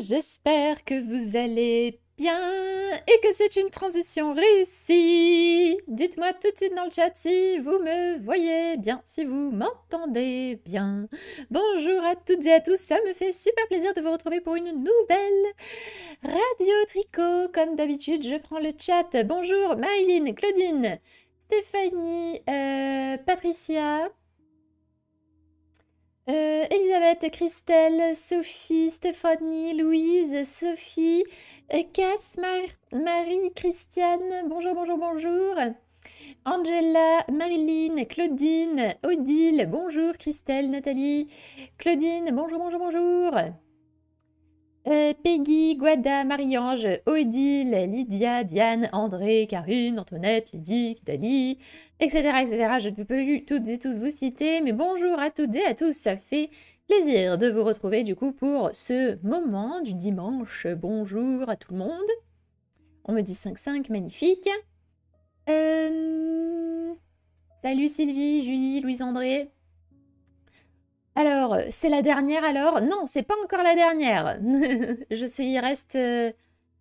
j'espère que vous allez bien et que c'est une transition réussie. Dites-moi tout de suite dans le chat si vous me voyez bien, si vous m'entendez bien. Bonjour à toutes et à tous, ça me fait super plaisir de vous retrouver pour une nouvelle radio tricot. Comme d'habitude, je prends le chat. Bonjour Marilyn, Claudine, Stéphanie, euh, Patricia, euh, Elisabeth, Christelle, Sophie, Stéphanie, Louise, Sophie, Cass, Marie, Christiane, bonjour, bonjour, bonjour. Angela, Marilyn, Claudine, Odile, bonjour, Christelle, Nathalie, Claudine, bonjour, bonjour, bonjour. Euh, Peggy, Guada, Marie-Ange, Odile, Lydia, Diane, André, Karine, Antoinette, Lydie, Dali, etc., etc. Je ne peux toutes et tous vous citer, mais bonjour à toutes et à tous, ça fait plaisir de vous retrouver du coup pour ce moment du dimanche. Bonjour à tout le monde. On me dit 5-5, magnifique. Euh, salut Sylvie, Julie, Louise-André. Alors, c'est la dernière alors Non, c'est pas encore la dernière. je sais, il reste... Euh,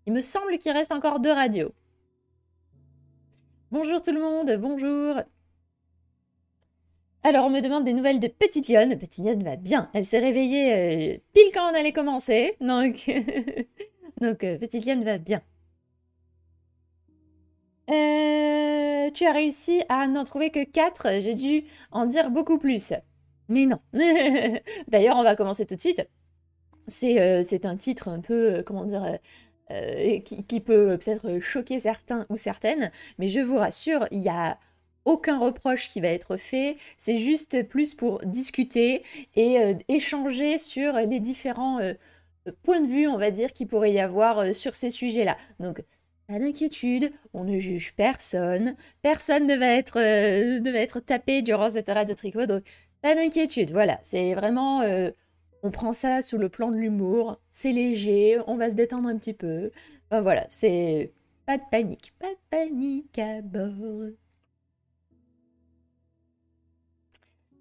il me semble qu'il reste encore deux radios. Bonjour tout le monde, bonjour. Alors, on me demande des nouvelles de Petite Lyonne. Petite Lyonne va bien. Elle s'est réveillée euh, pile quand on allait commencer. Donc, donc euh, Petite Lyonne va bien. tu as réussi à n'en trouver que quatre. J'ai dû en dire beaucoup plus. Mais non. D'ailleurs, on va commencer tout de suite. C'est euh, un titre un peu, euh, comment dire, euh, qui, peut peut-être choquer certains ou certaines, mais je vous rassure, il n'y a aucun reproche qui va être fait, c'est juste plus pour discuter et échanger sur les différents points de vue, on va dire, qui pourrait y avoir sur ces sujets-là. Donc, pas d'inquiétude, on ne juge personne, personne ne va être, ne être tapé durant cette arrêt de tricot, donc pas d'inquiétude, voilà, c'est vraiment... Euh, on prend ça sous le plan de l'humour, c'est léger, on va se détendre un petit peu. Enfin, voilà, c'est... Pas de panique, pas de panique à bord.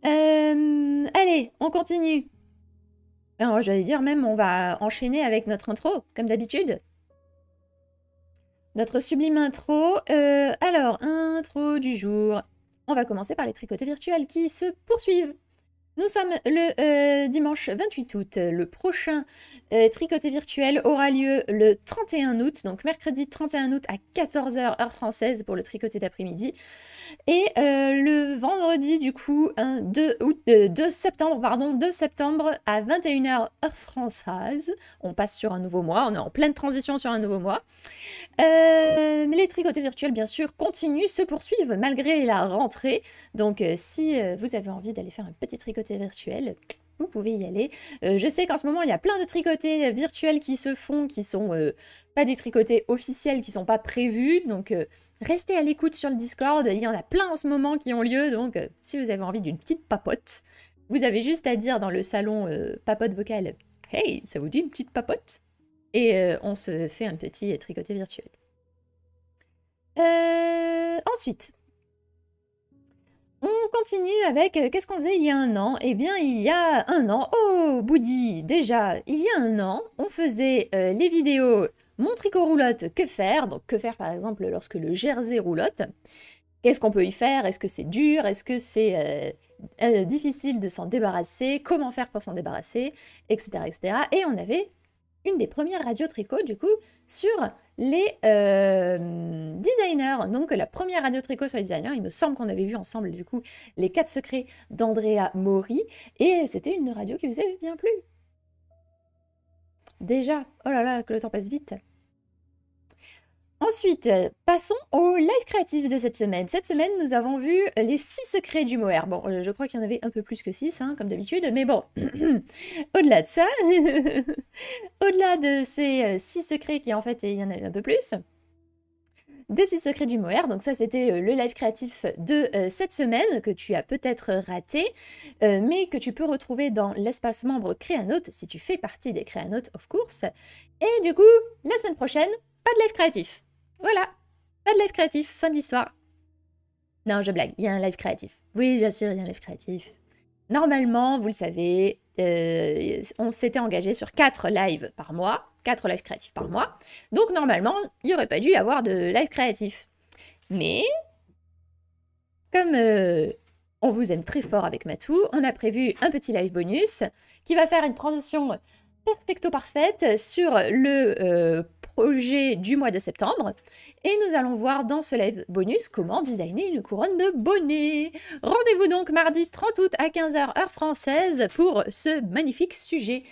Euh, allez, on continue. J'allais dire même, on va enchaîner avec notre intro, comme d'habitude. Notre sublime intro. Euh, alors, intro du jour. On va commencer par les tricotés virtuels qui se poursuivent nous sommes le euh, dimanche 28 août. Le prochain euh, tricoté virtuel aura lieu le 31 août, donc mercredi 31 août à 14h heure française pour le tricoté d'après-midi. Et euh, le vendredi du coup, 2, septembre, pardon, 2 septembre à 21h heure française. On passe sur un nouveau mois, on est en pleine transition sur un nouveau mois. mais les tricotés virtuels, bien sûr, continuent, se poursuivent malgré la rentrée. Donc si vous avez envie d'aller faire un petit tricoté virtuel, vous pouvez y aller. Euh, je sais qu'en ce moment, il y a plein de tricotés virtuels qui se font, qui sont euh, pas des tricotés officiels, qui sont pas prévus. Donc, euh, restez à l'écoute sur le Discord. Il y en a plein en ce moment qui ont lieu. Donc, si vous avez envie d'une petite papote, vous avez juste à dire dans le salon papote vocale Hey, ça vous dit une petite papote Et on se fait un petit tricoté virtuel. ensuite, on continue avec euh, qu'est-ce qu'on faisait il y a un an Eh bien, il y a un an, oh Boudi, déjà, il y a un an, on faisait euh, les vidéos Mon tricot roulotte, que faire Donc, que faire par exemple lorsque le jersey roulotte Qu'est-ce qu'on peut y faire Est-ce que c'est dur Est-ce que c'est euh, difficile de s'en débarrasser Comment faire pour s'en débarrasser Etc. etc. Et on avait une des premières radios tricot, du coup, sur les euh, designers. Donc la première radio tricot sur les designers, il me semble qu'on avait vu ensemble du coup les quatre secrets d'Andrea Mori et c'était une radio qui vous avait bien plu. Déjà, oh là là, que le temps passe vite. Ensuite, passons au live créatif de cette semaine. Cette semaine, nous avons vu les 6 secrets du Moher. Bon, euh, je crois qu'il y en avait un peu plus que 6, hein, comme d'habitude, mais bon, au-delà de ça, au-delà de ces 6 euh, secrets qui en fait, il y en avait un peu plus, des 6 secrets du Moher. Donc ça, c'était euh, le live créatif de cette semaine que tu as peut-être raté, mais que tu peux retrouver dans l'espace membre Créanote si tu fais partie des Créanotes, of course. Et du coup, la semaine prochaine, pas de live créatif. Voilà. Pas de live créatif, fin de l'histoire. Non, je blague, il y a un live créatif. Oui, bien sûr, il y a un live créatif. Normalement, vous le savez, euh, on s'était engagé sur 4 lives par mois, 4 lives créatifs par mois. Donc normalement, il n'y aurait pas dû y avoir de live créatif. Mais, comme euh, on vous aime très fort avec Matou, on a prévu un petit live bonus qui va faire une transition perfecto parfaite sur le euh, projet du mois de septembre. Et nous allons voir dans ce live bonus comment designer une couronne de bonnet. Rendez-vous donc mardi 30 août à 15h heure française pour ce magnifique sujet.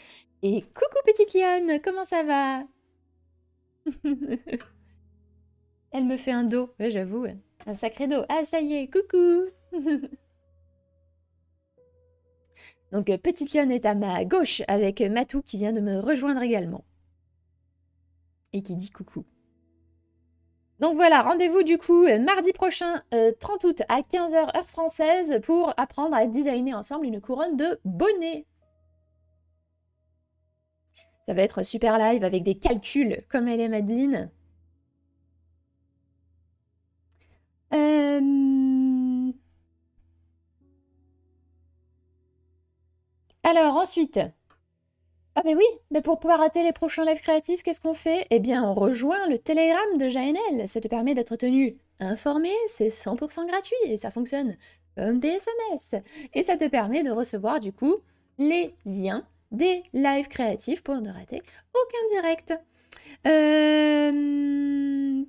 Et coucou petite Liane, comment ça va Elle me fait un dos, j'avoue, un sacré dos. Ah ça y est, coucou Donc euh, Petite Lionne est à ma gauche avec euh, Matou qui vient de me rejoindre également. Et qui dit coucou. Donc voilà, rendez-vous du coup euh, mardi prochain, 30 août à 15h heure française pour apprendre à designer ensemble une couronne de bonnet. Ça va être super live avec des calculs comme elle est Madeleine. Euh... Alors, ensuite. Ah, mais oui, mais pour pouvoir rater les prochains lives créatifs, qu'est-ce qu'on fait Eh bien, on rejoint le Telegram de JNL. Ça te permet d'être tenu informé, c'est 100% gratuit et ça fonctionne comme des SMS. Et ça te permet de recevoir, du coup, les liens des lives créatifs pour ne rater aucun direct. Euh,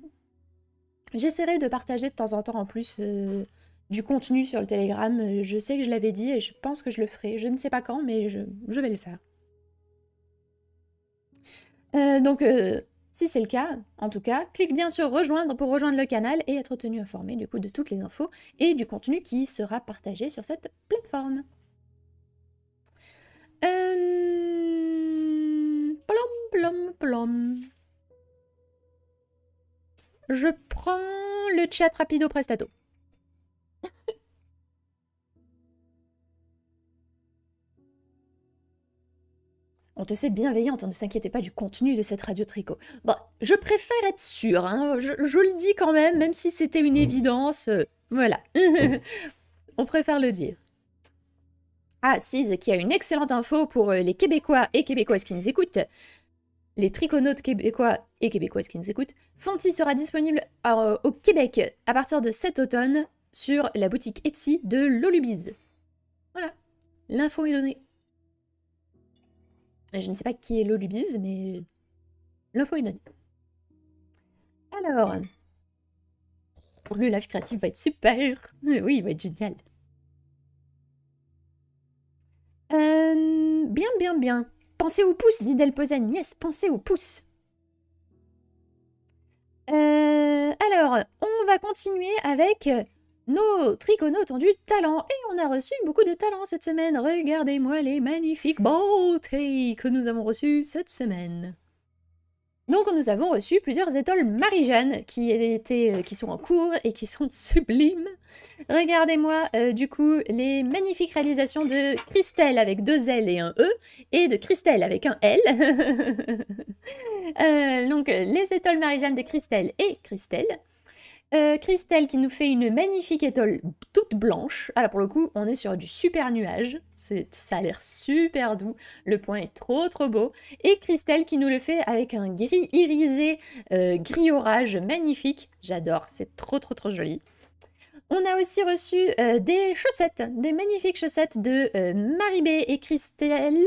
j'essaierai de partager de temps en temps en plus. Euh, du contenu sur le Telegram. Euh, je sais que je l'avais dit et je pense que je le ferai. Je ne sais pas quand, mais je, vais le faire. Euh, donc, euh, si c'est le cas, en tout cas, clique bien sur rejoindre pour rejoindre le canal et être tenu informé du coup de toutes les infos et du contenu qui sera partagé sur cette plateforme. Je prends le chat rapido prestato. On te sait bienveillante, hein, ne s'inquiétait pas du contenu de cette radio tricot. Bon, bah, je préfère être sûre, hein, je, le dis quand même, même si c'était une mm. évidence. Euh, voilà. Mm. On préfère le dire. Ah, Cise qui a une excellente info pour euh, les Québécois et Québécoises qui nous écoutent. Les triconautes québécois et québécoises qui nous écoutent. Fonty sera disponible euh, au Québec à partir de cet automne sur la boutique Etsy de Lolubiz. Voilà, l'info est donnée. Je ne sais pas qui est Lolubiz, mais l'info est donnée. Alors, le live créatif va être super. Oui, il va être génial. Euh, bien, bien, bien. Pensez au pouce, dit Delpozen. Yes, pensez au pouce. Euh, alors, on va continuer avec nos triconautes ont du talent et on a reçu beaucoup de talent cette semaine. Regardez-moi les magnifiques beautés que nous avons reçues cette semaine. Donc nous avons reçu plusieurs étoiles Marie-Jeanne qui, euh, qui sont en cours et qui sont sublimes. Regardez-moi euh, du coup les magnifiques réalisations de Christelle avec deux L et un E et de Christelle avec un L. Euh, donc les étoiles Marie-Jeanne de Christelle et Christelle. Euh, Christelle qui nous fait une magnifique étole toute blanche. alors ah, pour le coup, on est sur du super nuage. Ça a l'air super doux. Le point est trop trop beau. Et Christelle qui nous le fait avec un gris irisé, euh, gris orage magnifique. J'adore, c'est trop trop trop joli. On a aussi reçu euh, des chaussettes, des magnifiques chaussettes de Maribé euh, Marie B et Christelle.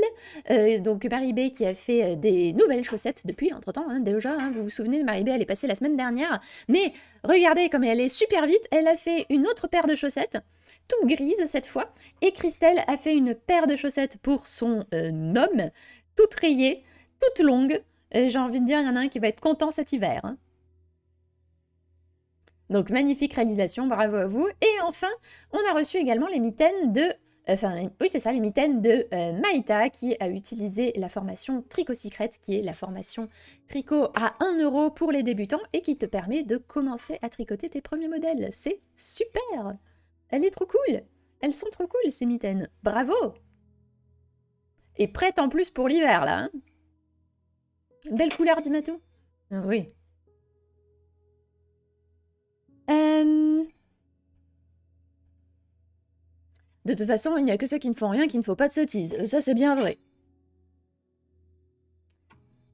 Euh, donc Marie B qui a fait des nouvelles chaussettes depuis, entre-temps, hein, déjà, hein, vous vous souvenez de Marie B, elle est passée la semaine dernière. Mais regardez comme elle est super vite, elle a fait une autre paire de chaussettes, toute grise cette fois. Et Christelle a fait une paire de chaussettes pour son homme, toute rayée, toute longue. J'ai envie de dire, il y en a un qui va être content cet hiver. Hein. Donc magnifique réalisation, bravo à vous. Et enfin, on a reçu également les mitaines de euh, enfin oui c'est ça, les mitaines de euh, Maïta qui a utilisé la formation Tricot Secret, qui est la formation tricot à 1 euro pour les débutants et qui te permet de commencer à tricoter tes premiers modèles. C'est super Elle est trop cool Elles sont trop cool ces mitaines Bravo Et prête en plus pour l'hiver là hein. Belle couleur matou Oui euh, de toute façon, il n'y a que ceux qui ne font rien qui ne font pas de sottises. Ça, c'est bien vrai.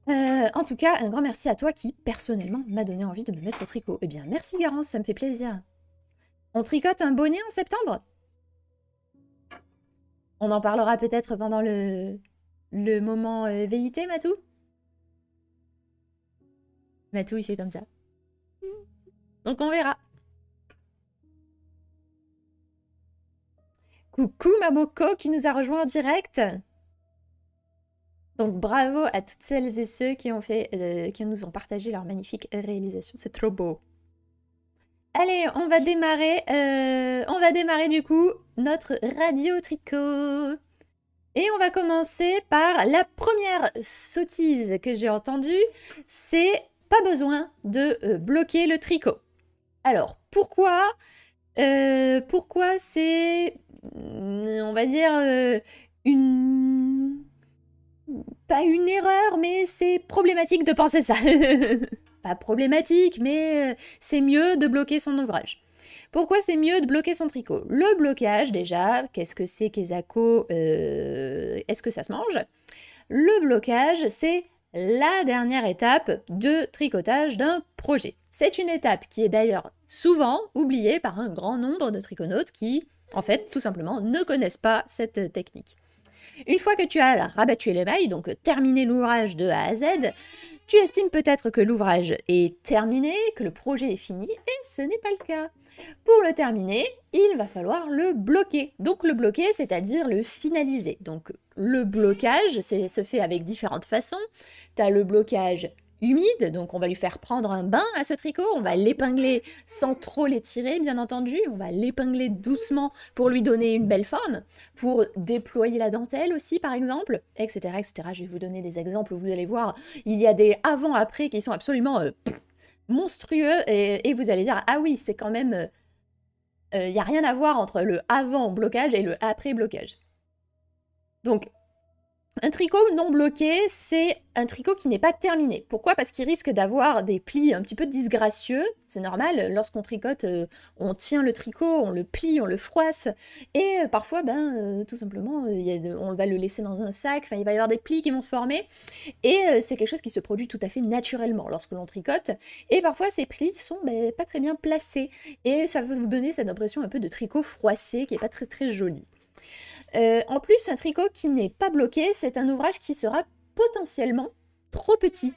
Euh, en tout cas, un grand merci à toi qui, personnellement, m'a donné envie de me mettre au tricot. Eh bien, merci Garance, ça me fait plaisir. On tricote un bonnet en septembre On en parlera peut-être pendant le... le moment euh, VIT, Matou Matou, il fait comme ça. Donc on verra. Coucou Mamoko qui nous a rejoint en direct. Donc bravo à toutes celles et ceux qui, ont fait, euh, qui nous ont partagé leur magnifique réalisation. C'est trop beau. Allez, on va démarrer. Euh, on va démarrer du coup notre radio tricot. Et on va commencer par la première sottise que j'ai entendue. C'est pas besoin de euh, bloquer le tricot. Alors pourquoi Pourquoi c'est Mm, on va dire, euh, une... Pas une erreur, mais c'est problématique de penser ça. Pas problématique, mais euh, c'est mieux de bloquer son ouvrage. Pourquoi c'est mieux de bloquer son tricot Le blocage, déjà, qu'est-ce que c'est qu'esaco, euh, Est-ce que ça se mange Le blocage, c'est la dernière étape de tricotage d'un projet. C'est une étape qui est d'ailleurs souvent oubliée par un grand nombre de triconautes qui en fait, tout simplement, ne connaissent pas cette technique. Une fois que tu as rabattu les mailles, donc terminé l'ouvrage de A à Z, tu estimes peut-être que l'ouvrage est terminé, que le projet est fini, et ce n'est pas le cas. Pour le terminer, il va falloir le bloquer. Donc le bloquer, c'est-à-dire le finaliser. Donc le blocage, se fait avec différentes façons. Tu as le blocage humide, donc on va lui faire prendre un bain à ce tricot, on va l'épingler sans trop l'étirer bien entendu, on va l'épingler doucement pour lui donner une belle forme, pour déployer la dentelle aussi par exemple, etc. etc. Je vais vous donner des exemples, vous allez voir, il y a des avant-après qui sont absolument euh, monstrueux et, vous allez dire ah oui c'est quand même... Euh, euh, il y n'y a rien à voir entre le avant blocage et le après blocage. Donc un tricot non bloqué, c'est un tricot qui n'est pas terminé. Pourquoi Parce qu'il risque d'avoir des plis un petit peu disgracieux. C'est normal, lorsqu'on tricote, euh, on tient le tricot, on le plie, on le froisse. Et euh, parfois, ben, euh, tout simplement, on va le laisser dans un sac. Enfin, il va y avoir des plis qui vont se former. Et c'est quelque chose qui se produit tout à fait naturellement lorsque l'on tricote. Et parfois, ces plis sont ben, pas très bien placés. Et ça va vous donner cette impression un peu de tricot froissé qui n'est pas très très joli. Euh, en plus, un tricot qui n'est pas bloqué, c'est un ouvrage qui sera potentiellement trop petit.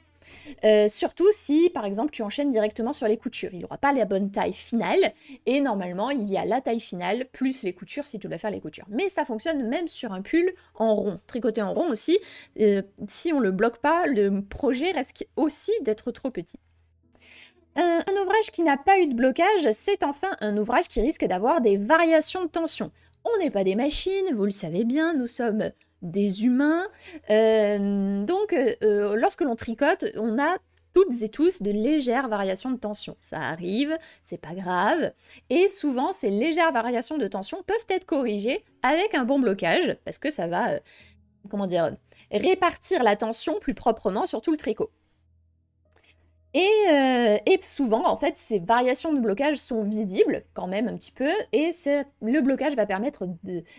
Euh, surtout si, par exemple, tu enchaînes directement sur les coutures. Il n'aura pas la bonne taille finale, et normalement, il y a la taille finale plus les coutures si tu dois faire les coutures. Mais ça fonctionne même sur un pull en rond. tricoté en rond aussi, euh, si on ne le bloque pas, le projet risque aussi d'être trop petit. un ouvrage qui n'a pas eu de blocage, c'est enfin un ouvrage qui risque d'avoir des variations de tension. On n'est pas des machines, vous le savez bien, nous sommes des humains. Euh, donc, euh, euh, lorsque l'on tricote, on a toutes et tous de légères variations de tension. Ça arrive, c'est pas grave. Et souvent, ces légères variations de tension peuvent être corrigées avec un bon blocage, parce que ça va, comment dire, répartir la tension plus proprement sur tout le tricot. Euh, et, souvent, en fait, ces variations de blocage sont visibles quand même un petit peu, et le blocage va permettre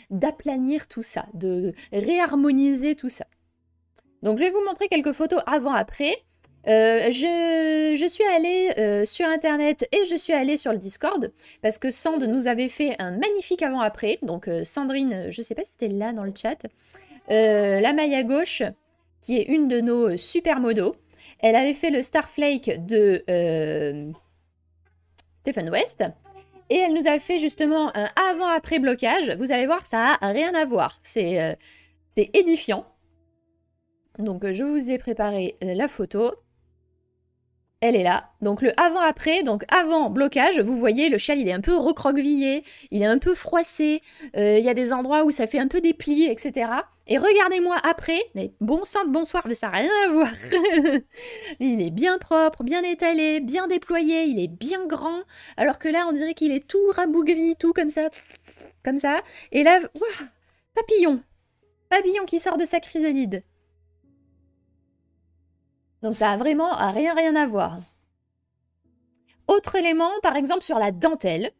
d'aplanir tout ça, de réharmoniser tout ça. Donc je vais vous montrer quelques photos avant-après. Euh, je, suis allée euh, sur internet et je suis allée sur le Discord parce que Sand nous avait fait un magnifique avant-après. Donc Sandrine, je ne sais pas si c'était là dans le chat, la maille à gauche, qui est une de nos super modos elle avait fait le Starflake de euh, Stephen West. Et elle nous a fait justement un avant-après blocage. Vous allez voir ça n'a rien à voir. Euh, c'est édifiant. Donc je vous ai préparé euh, la photo elle est là. Donc le avant-après, donc avant blocage, vous voyez le châle il est un peu recroquevillé, il est un peu froissé, euh, il y a des endroits où ça fait un peu des plis, etc. Et regardez-moi après, mais bon sang bonsoir, mais ça n'a rien à voir. il est bien propre, bien étalé, bien déployé, il est bien grand, alors que là on dirait qu'il est tout rabougri, tout comme ça, comme ça. Et là, papillon, papillon qui sort de sa chrysalide. Donc ça a vraiment rien rien à voir. Autre élément, par exemple sur la dentelle.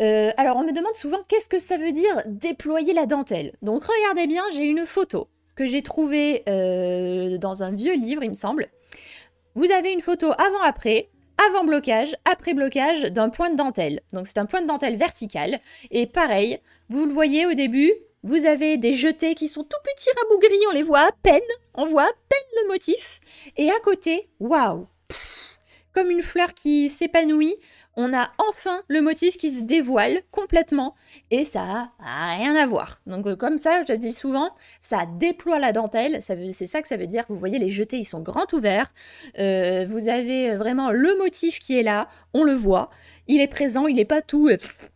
Euh, alors on me demande souvent qu'est-ce que ça veut dire déployer la dentelle. Donc regardez bien, j'ai une photo que j'ai trouvée euh, dans un vieux livre, il me semble. Vous avez une photo avant-après, avant blocage, après blocage d'un point de dentelle. Donc c'est un point de dentelle vertical. Et pareil, vous le voyez au début, vous avez des jetés qui sont tout petits rabougris, on les voit à peine, on voit à peine le motif. Et à côté, waouh Comme une fleur qui s'épanouit, on a enfin le motif qui se dévoile complètement et ça a rien à voir. Donc euh, comme ça, je dis souvent, ça déploie la dentelle, c'est ça que ça veut dire. Vous voyez, les jetés, ils sont grands ouverts. Euh, vous avez euh, vraiment le motif qui est là, on le voit. Il est présent, il n'est pas tout,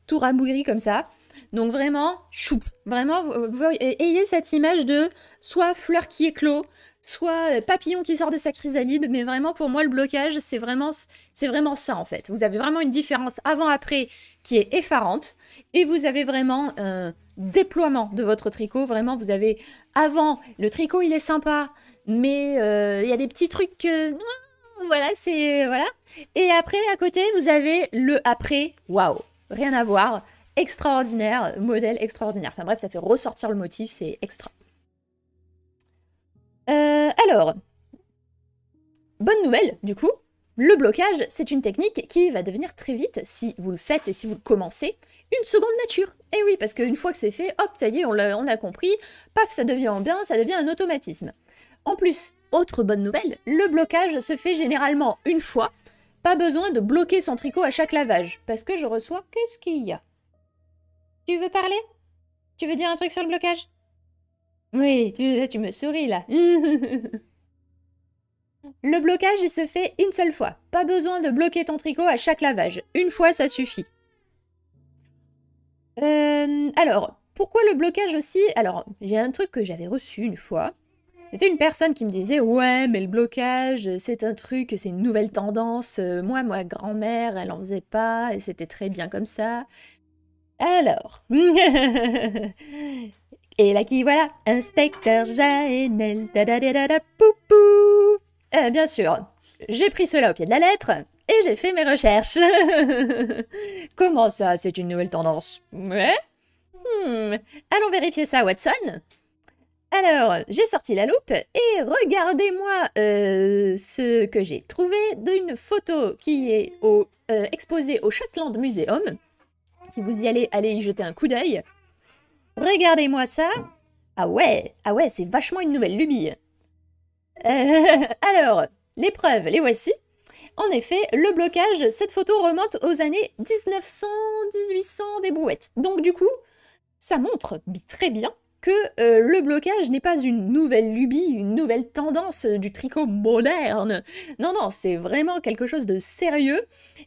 tout rabougri comme ça. Donc vraiment, choup, vraiment, ayez cette image de soit fleur qui éclot, soit euh, papillon qui sort de sa chrysalide, mais vraiment pour moi le blocage, c'est vraiment, vraiment ça en fait. Vous avez vraiment une différence avant-après qui est effarante, et vous avez vraiment un déploiement de votre tricot, vraiment vous avez avant, le tricot il est sympa, mais euh, il y a des petits trucs... voilà, c'est... Voilà. Et après, à côté, vous avez le après. Waouh, rien à voir extraordinaire, modèle extraordinaire. Enfin bref, ça fait ressortir le motif, c'est extra. Euh, alors, bonne nouvelle du coup, le blocage, c'est une technique qui va devenir très vite, si vous le faites et si vous le commencez, une seconde nature. Et eh oui, parce qu'une fois que c'est fait, hop, ça y est, on l'a, a compris, paf, ça devient bien, ça devient un automatisme. En plus, autre bonne nouvelle, le blocage se fait généralement une fois, pas besoin de bloquer son tricot à chaque lavage, parce que je reçois qu'est-ce qu'il y a tu veux parler Tu veux dire un truc sur le blocage Oui, tu, tu me souris là. le blocage, il se fait une seule fois. Pas besoin de bloquer ton tricot à chaque lavage. Une fois, ça suffit. Euh, alors, pourquoi le blocage aussi Alors, j'ai un truc que j'avais reçu une fois. C'était une personne qui me disait Ouais, mais le blocage, c'est un truc, c'est une nouvelle tendance. Moi, ma grand-mère, elle en faisait pas, et c'était très bien comme ça. Alors. Et là qui voilà, inspecteur Jaenel. pou euh, bien sûr, j'ai pris cela au pied de la lettre et j'ai fait mes recherches. Comment ça, c'est une nouvelle tendance hmm, Allons vérifier ça, Watson. Alors, j'ai sorti la loupe et regardez-moi euh, ce que j'ai trouvé d'une photo qui est euh, exposée au Shetland Museum si vous y allez, allez y jeter un coup d'œil. Regardez-moi ça. Ah ouais, ah ouais, c'est vachement une nouvelle lubie. Euh, alors, les preuves, les voici. En effet, le blocage, cette photo remonte aux années 1900, 1800 des brouettes. Donc du coup, ça montre très bien que euh, le blocage n'est pas une nouvelle lubie, une nouvelle tendance euh, du tricot moderne. Non, non, c'est vraiment quelque chose de sérieux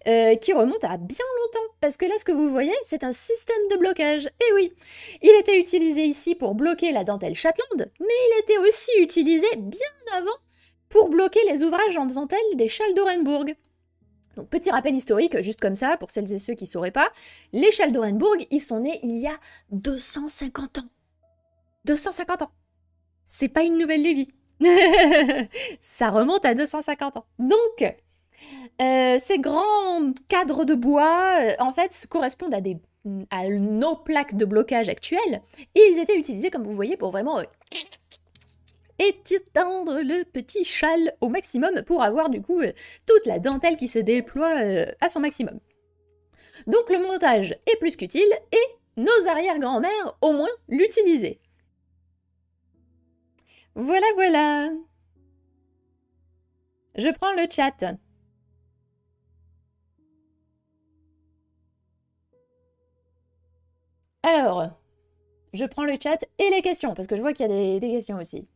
euh, qui remonte à bien longtemps. Parce que là, ce que vous voyez, c'est un système de blocage. Et eh oui, il était utilisé ici pour bloquer la dentelle Châtelande, mais il était aussi utilisé bien avant pour bloquer les ouvrages en dentelle des Chaldorenburg. Donc petit rappel historique, juste comme ça, pour celles et ceux qui ne sauraient pas, les Chaldorenburg, ils sont nés il y a 250 ans. 250 ans. C'est pas une nouvelle lubie. ça remonte à 250 ans. Donc, euh, ces grands cadres de bois, euh, en fait, correspondent à, des, à nos plaques de blocage actuelles. Et ils étaient utilisés, comme vous voyez, pour vraiment euh, étendre le petit châle au maximum pour avoir du coup toute la dentelle qui se déploie à son maximum. Donc le montage est plus qu'utile et nos arrière-grand-mères au moins l'utilisaient. Voilà, voilà. Je prends le chat. Alors, je prends le chat et les questions, parce que je vois qu'il y a des, questions aussi.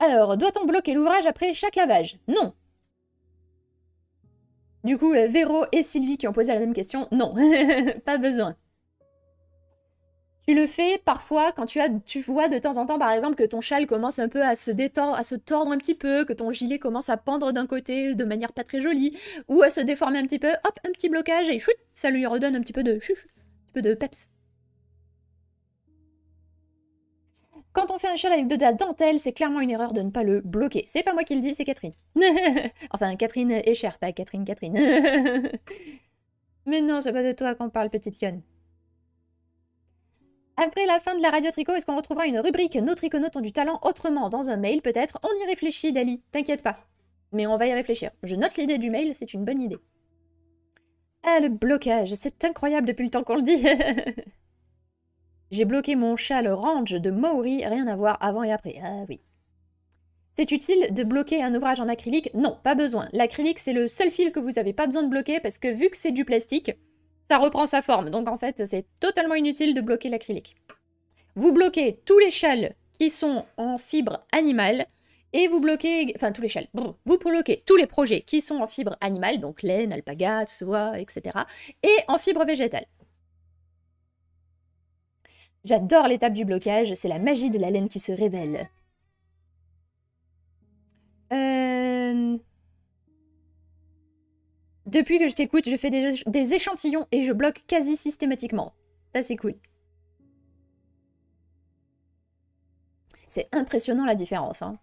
Alors, doit-on bloquer l'ouvrage après chaque lavage Non. Du coup, euh, Véro et Sylvie qui ont posé la même question, non, pas besoin. Tu le fais parfois quand tu, as, tu vois de temps en temps, par exemple, que ton châle commence un peu à se détendre, à se tordre un petit peu, que ton gilet commence à pendre d'un côté de manière pas très jolie, ou à se déformer un petit peu, hop, un petit blocage, et chut, ça lui redonne un petit peu de chuch, un petit peu de peps. Quand on fait un châle avec de la dentelle, c'est clairement une erreur de ne pas le bloquer. C'est pas moi qui le dis, c'est Catherine. enfin, Catherine est chère, pas Catherine, Catherine. Mais non, c'est pas de toi qu'on parle, petite conne. Après la fin de la radio tricot, est-ce qu'on retrouvera une rubrique Nos triconautes ont du talent autrement dans un mail peut-être On y réfléchit, Dali, t'inquiète pas. Mais on va y réfléchir. Je note l'idée du mail, c'est une bonne idée. Ah, le blocage, c'est incroyable depuis le temps qu'on le dit J'ai bloqué mon châle orange range de Maori, rien à voir avant et après. Ah oui. C'est utile de bloquer un ouvrage en acrylique Non, pas besoin. L'acrylique, c'est le seul fil que vous n'avez pas besoin de bloquer parce que vu que c'est du plastique, ça reprend sa forme. Donc en fait, c'est totalement inutile de bloquer l'acrylique. Vous bloquez tous les châles qui sont en fibre animale et vous bloquez, enfin tous les châles, vous bloquez tous les projets qui sont en fibre animale, donc laine, alpaga, soie, etc. et en fibre végétale. J'adore l'étape du blocage, c'est la magie de la laine qui se révèle. Euh, depuis que je t'écoute, je fais des, échantillons et je bloque quasi systématiquement. Ça, c'est cool. C'est impressionnant la différence. Hein.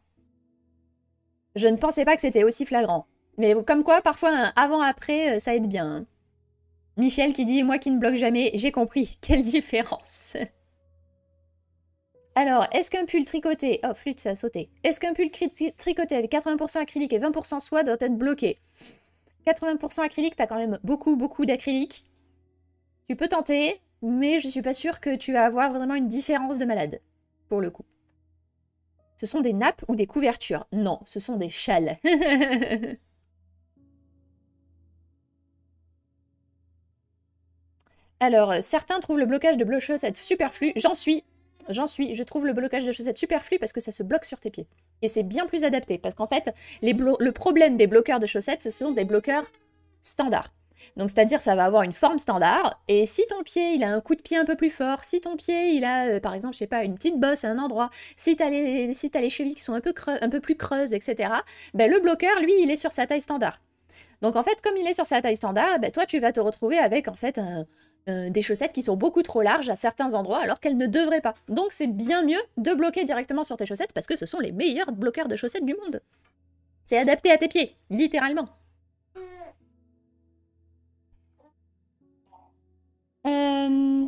Je ne pensais pas que c'était aussi flagrant. Mais comme quoi, parfois, avant-après, euh, ça aide bien. Hein. Michel qui dit « Moi qui ne bloque jamais, j'ai compris. Quelle différence !» Alors, est-ce qu'un pull tricoté... Oh, flûte, ça a sauté. Est-ce qu'un pull tricoté avec 80% acrylique et 20% soie doit être bloqué 80% acrylique, t'as quand même beaucoup, beaucoup d'acrylique. Tu peux tenter, mais je suis pas sûre que tu vas avoir vraiment une différence de malade, pour le coup. Ce sont des nappes ou des couvertures Non, ce sont des châles. Alors, certains trouvent le blocage de Blocheuse être superflu, j'en suis j'en suis, je trouve le blocage de chaussettes superflu parce que ça se bloque sur tes pieds. Et c'est bien plus adapté parce qu'en fait, le problème des bloqueurs de chaussettes, ce sont des bloqueurs standards. Donc c'est-à-dire ça va avoir une forme standard et si ton pied il a un coup de pied un peu plus fort, si ton pied il a euh, par exemple je sais pas une petite bosse à un endroit, si t'as les si as les chevilles qui sont un peu un peu plus creuses etc. Ben le bloqueur lui il est sur sa taille standard. Donc en fait comme il est sur sa taille standard, ben toi tu vas te retrouver avec en fait un, euh, des chaussettes qui sont beaucoup trop larges à certains endroits alors qu'elles ne devraient pas. Donc c'est bien mieux de bloquer directement sur tes chaussettes parce que ce sont les meilleurs bloqueurs de chaussettes du monde. C'est adapté à tes pieds, littéralement. Euh,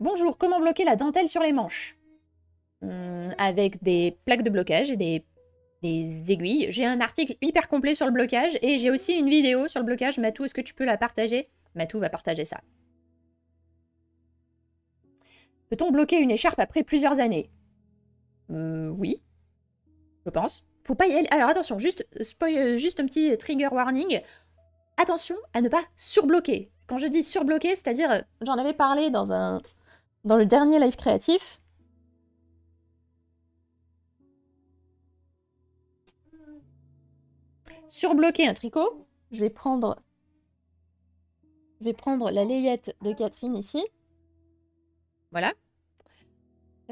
bonjour, comment bloquer la dentelle sur les manches hmm, Avec des plaques de blocage et des des aiguilles. J'ai un article hyper complet sur le blocage et j'ai aussi une vidéo sur le blocage. Matou, est-ce que tu peux la partager Matou va partager ça. Peut-on bloquer une écharpe après plusieurs années euh, Oui, je pense. Faut pas y aller. Alors attention, juste, spoil, euh, juste un petit trigger warning. Attention à ne pas surbloquer. Quand je dis surbloquer, c'est-à-dire, euh, j'en avais parlé dans, un, dans le dernier live créatif. Surbloquer un tricot, je vais prendre je vais prendre la layette de Catherine ici. Voilà.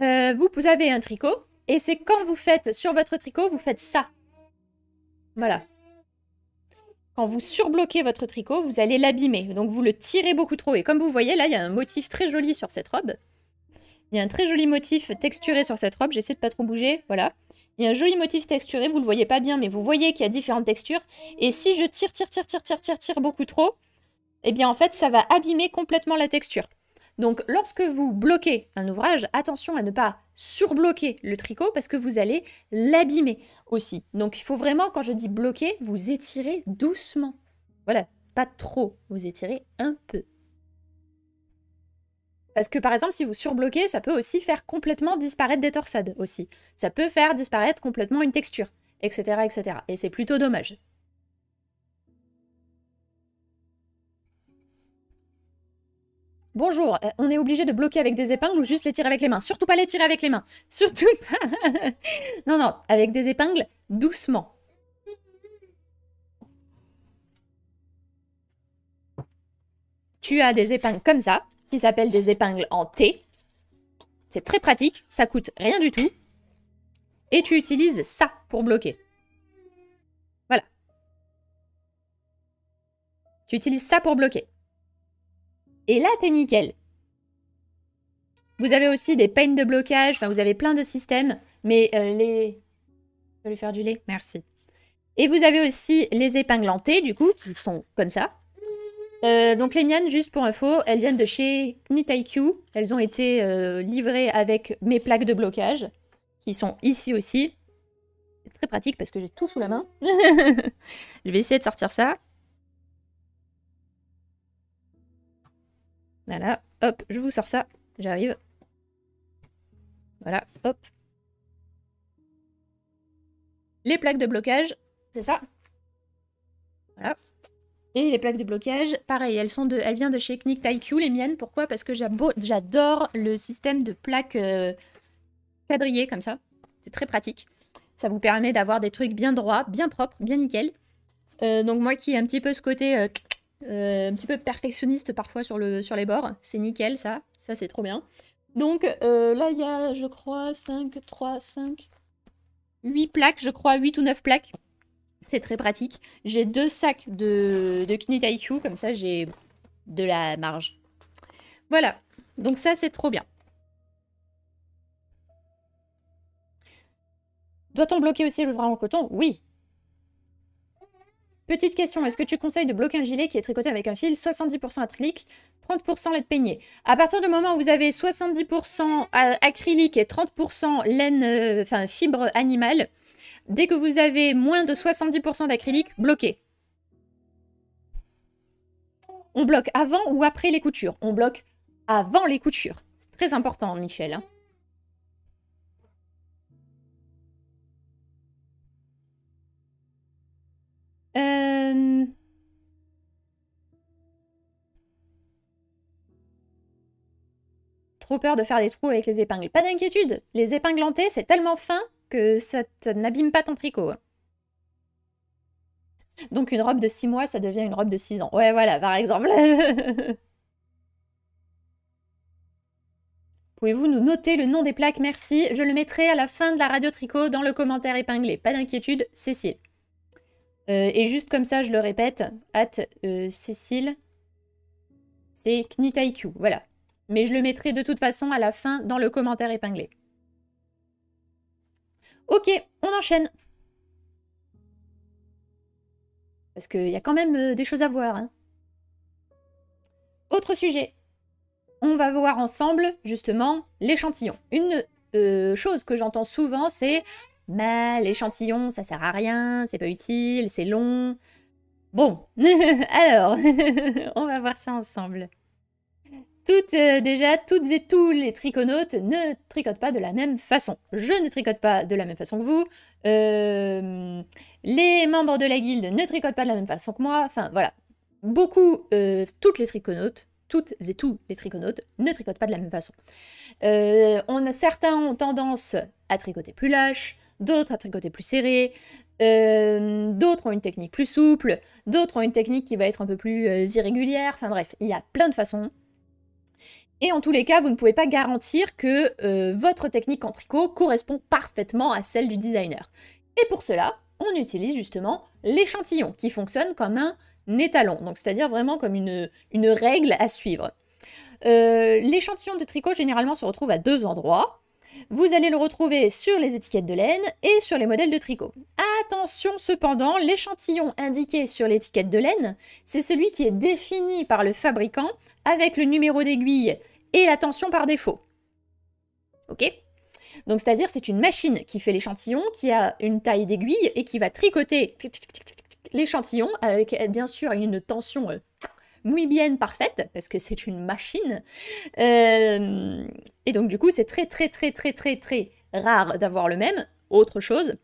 Euh, vous, avez un tricot. Et c'est quand vous faites sur votre tricot, vous faites ça. Voilà. Quand vous surbloquez votre tricot, vous allez l'abîmer. Donc vous le tirez beaucoup trop. Et comme vous voyez, là, il y a un motif très joli sur cette robe. Il y a un très joli motif texturé sur cette robe. J'essaie de pas trop bouger. Voilà. Il y a un joli motif texturé. Vous le voyez pas bien, mais vous voyez qu'il y a différentes textures. Et si je tire, tire, tire, tire, tire, tire, tire beaucoup trop, eh bien en fait ça va abîmer complètement la texture. Donc lorsque vous bloquez un ouvrage, attention à ne pas surbloquer le tricot parce que vous allez l'abîmer aussi. Donc il faut vraiment, quand je dis bloquer, vous étirer doucement. Voilà, pas trop, vous étirez un peu. Parce que par exemple, si vous surbloquez, ça peut aussi faire complètement disparaître des torsades aussi. Ça peut faire disparaître complètement une texture, etc. etc. Et c'est plutôt dommage. Bonjour, euh, on est obligé de bloquer avec des épingles ou juste les tirer avec les mains. Surtout pas les tirer avec les mains. Surtout pas. non, non, avec des épingles, doucement. Tu as des épingles comme ça, qui s'appellent des épingles en T. C'est très pratique, ça coûte rien du tout. Et tu utilises ça pour bloquer. Voilà. Tu utilises ça pour bloquer. Et là, t'es nickel. Vous avez aussi des peines de blocage, enfin vous avez plein de systèmes, mais euh, les... Je vais lui faire du lait, merci. Et vous avez aussi les épinglantés, du coup, qui sont comme ça. Euh, donc les miennes, juste pour info, elles viennent de chez IQ. Elles ont été euh, livrées avec mes plaques de blocage, qui sont ici aussi. C'est très pratique parce que j'ai tout sous la main. Je vais essayer de sortir ça. Voilà, hop, je vous sors ça, j'arrive. Voilà, hop. Les plaques de blocage, c'est ça. Voilà. Et les plaques de blocage, pareil, elles sont de, viennent de chez Knick Taikyu, les miennes. Pourquoi Parce que j'adore le système de plaques euh, quadrillées comme ça. C'est très pratique. Ça vous permet d'avoir des trucs bien droits, bien propres, bien nickel. Euh, donc moi qui ai un petit peu ce côté euh, euh, un petit peu perfectionniste parfois sur, le, sur les bords. C'est nickel ça, ça c'est trop bien. Donc euh, là il y a je crois 5, 3, 5, 8 plaques, je crois 8 ou 9 plaques. C'est très pratique. J'ai deux sacs de, de IQ comme ça j'ai de la marge. Voilà, donc ça c'est trop bien. Doit-on bloquer aussi le en coton Oui, Petite question, est-ce que tu conseilles de bloquer un gilet qui est tricoté avec un fil 70% acrylique, 30% laine peignée À partir du moment où vous avez 70% acrylique et 30% laine, euh, enfin fibre animale, dès que vous avez moins de 70% d'acrylique, bloquez. On bloque avant ou après les coutures On bloque avant les coutures. C'est très important, Michel. Hein. Euh, Trop peur de faire des trous avec les épingles. Pas d'inquiétude, les épingles c'est tellement fin que ça, n'abîme pas ton tricot. Hein. Donc une robe de 6 mois, ça devient une robe de 6 ans. Ouais, voilà, par exemple. Pouvez-vous nous noter le nom des plaques Merci. Je le mettrai à la fin de la radio tricot dans le commentaire épinglé. Pas d'inquiétude, Cécile. Euh, et juste comme ça, je le répète, at euh, Cécile, c'est KnitaiQ, voilà. Mais je le mettrai de toute façon à la fin dans le commentaire épinglé. Ok, on enchaîne. Parce qu'il y a quand même euh, des choses à voir. Hein. Autre sujet. On va voir ensemble, justement, l'échantillon. Une chose que j'entends souvent, c'est mais bah, l'échantillon, ça sert à rien, c'est pas utile, c'est long. Bon, alors, on va voir ça ensemble. Toutes, euh, déjà, toutes et tous les triconautes ne tricotent pas de la même façon. Je ne tricote pas de la même façon que vous. Euh, les membres de la guilde ne tricotent pas de la même façon que moi. Enfin, voilà. Beaucoup, euh, toutes les triconautes, toutes et tous les triconautes ne tricotent pas de la même façon. on a, certains ont tendance à tricoter plus lâche, d'autres à tricoter plus serré, euh, d'autres ont une technique plus souple, d'autres ont une technique qui va être un peu plus euh, irrégulière, enfin bref, il y a plein de façons. Et en tous les cas, vous ne pouvez pas garantir que euh, votre technique en tricot correspond parfaitement à celle du designer. Et pour cela, on utilise justement l'échantillon qui fonctionne comme un étalon, donc c'est-à-dire vraiment comme une, règle à suivre. l'échantillon de tricot généralement se retrouve à deux endroits. Vous allez le retrouver sur les étiquettes de laine et sur les modèles de tricot. Attention cependant, l'échantillon indiqué sur l'étiquette de laine, c'est celui qui est défini par le fabricant avec le numéro d'aiguille et la tension par défaut. Ok Donc c'est-à-dire c'est une machine qui fait l'échantillon, qui a une taille d'aiguille et qui va tricoter l'échantillon avec eh, bien sûr une tension euh, muy bien parfaite, parce que c'est une machine. Euh, et donc du coup, c'est très très très très très très rare d'avoir le même. Autre chose,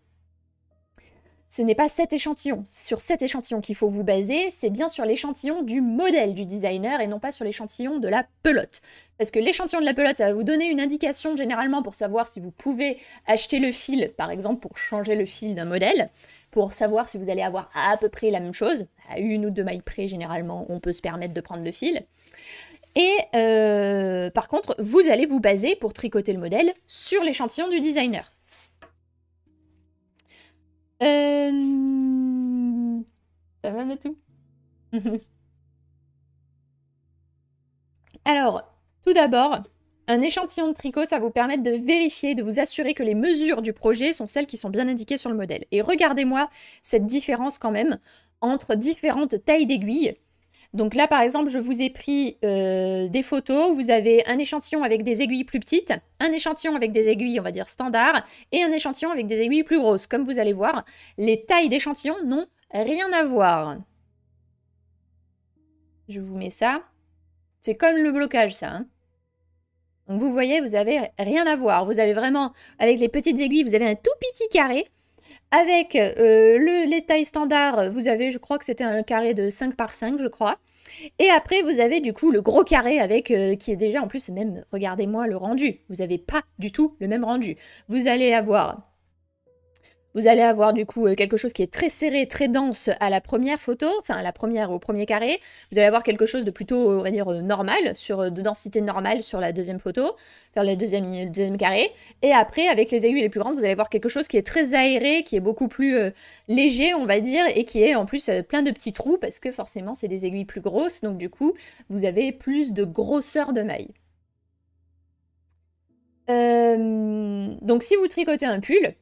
ce n'est pas cet échantillon. Sur cet échantillon qu'il faut vous baser, c'est bien sur l'échantillon du modèle du designer et non pas sur l'échantillon de la pelote. Parce que l'échantillon de la pelote, ça va vous donner une indication généralement pour savoir si vous pouvez acheter le fil, par exemple pour changer le fil d'un modèle pour savoir si vous allez avoir à peu près la même chose. À une ou deux mailles près, généralement, on peut se permettre de prendre le fil. Et euh, par contre, vous allez vous baser pour tricoter le modèle sur l'échantillon du designer. Euh, ça va, tout Alors, tout d'abord, un échantillon de tricot, ça vous permet de vérifier, de vous assurer que les mesures du projet sont celles qui sont bien indiquées sur le modèle. Et regardez-moi cette différence quand même entre différentes tailles d'aiguilles. Donc là, par exemple, je vous ai pris euh, des photos. Vous avez un échantillon avec des aiguilles plus petites, un échantillon avec des aiguilles, on va dire, standard, et un échantillon avec des aiguilles plus grosses. Comme vous allez voir, les tailles d'échantillons n'ont rien à voir. Je vous mets ça. C'est comme le blocage, ça. Hein. Donc vous voyez, vous avez rien à voir. Vous avez vraiment, avec les petites aiguilles, vous avez un tout petit carré. Avec euh, le, les tailles vous avez, je crois que c'était un carré de 5 par 5, je crois. Et après, vous avez du coup le gros carré avec euh, qui est déjà en plus même, regardez-moi le rendu. Vous n'avez pas du tout le même rendu. Vous allez avoir vous allez avoir du coup euh, quelque chose qui est très serré, très dense à la première photo, enfin la première au premier carré. Vous allez avoir quelque chose de plutôt, on va dire, euh, normal, sur, euh, de densité normale sur la deuxième photo, vers le deuxième, deuxième carré. Et après, avec les aiguilles les plus grandes, vous allez avoir quelque chose qui est très aéré, qui est beaucoup plus léger, on va dire, et qui est en plus plein de petits trous, parce que forcément, c'est des aiguilles plus grosses, donc du coup, vous avez plus de grosseur de maille. donc si vous tricotez un pull,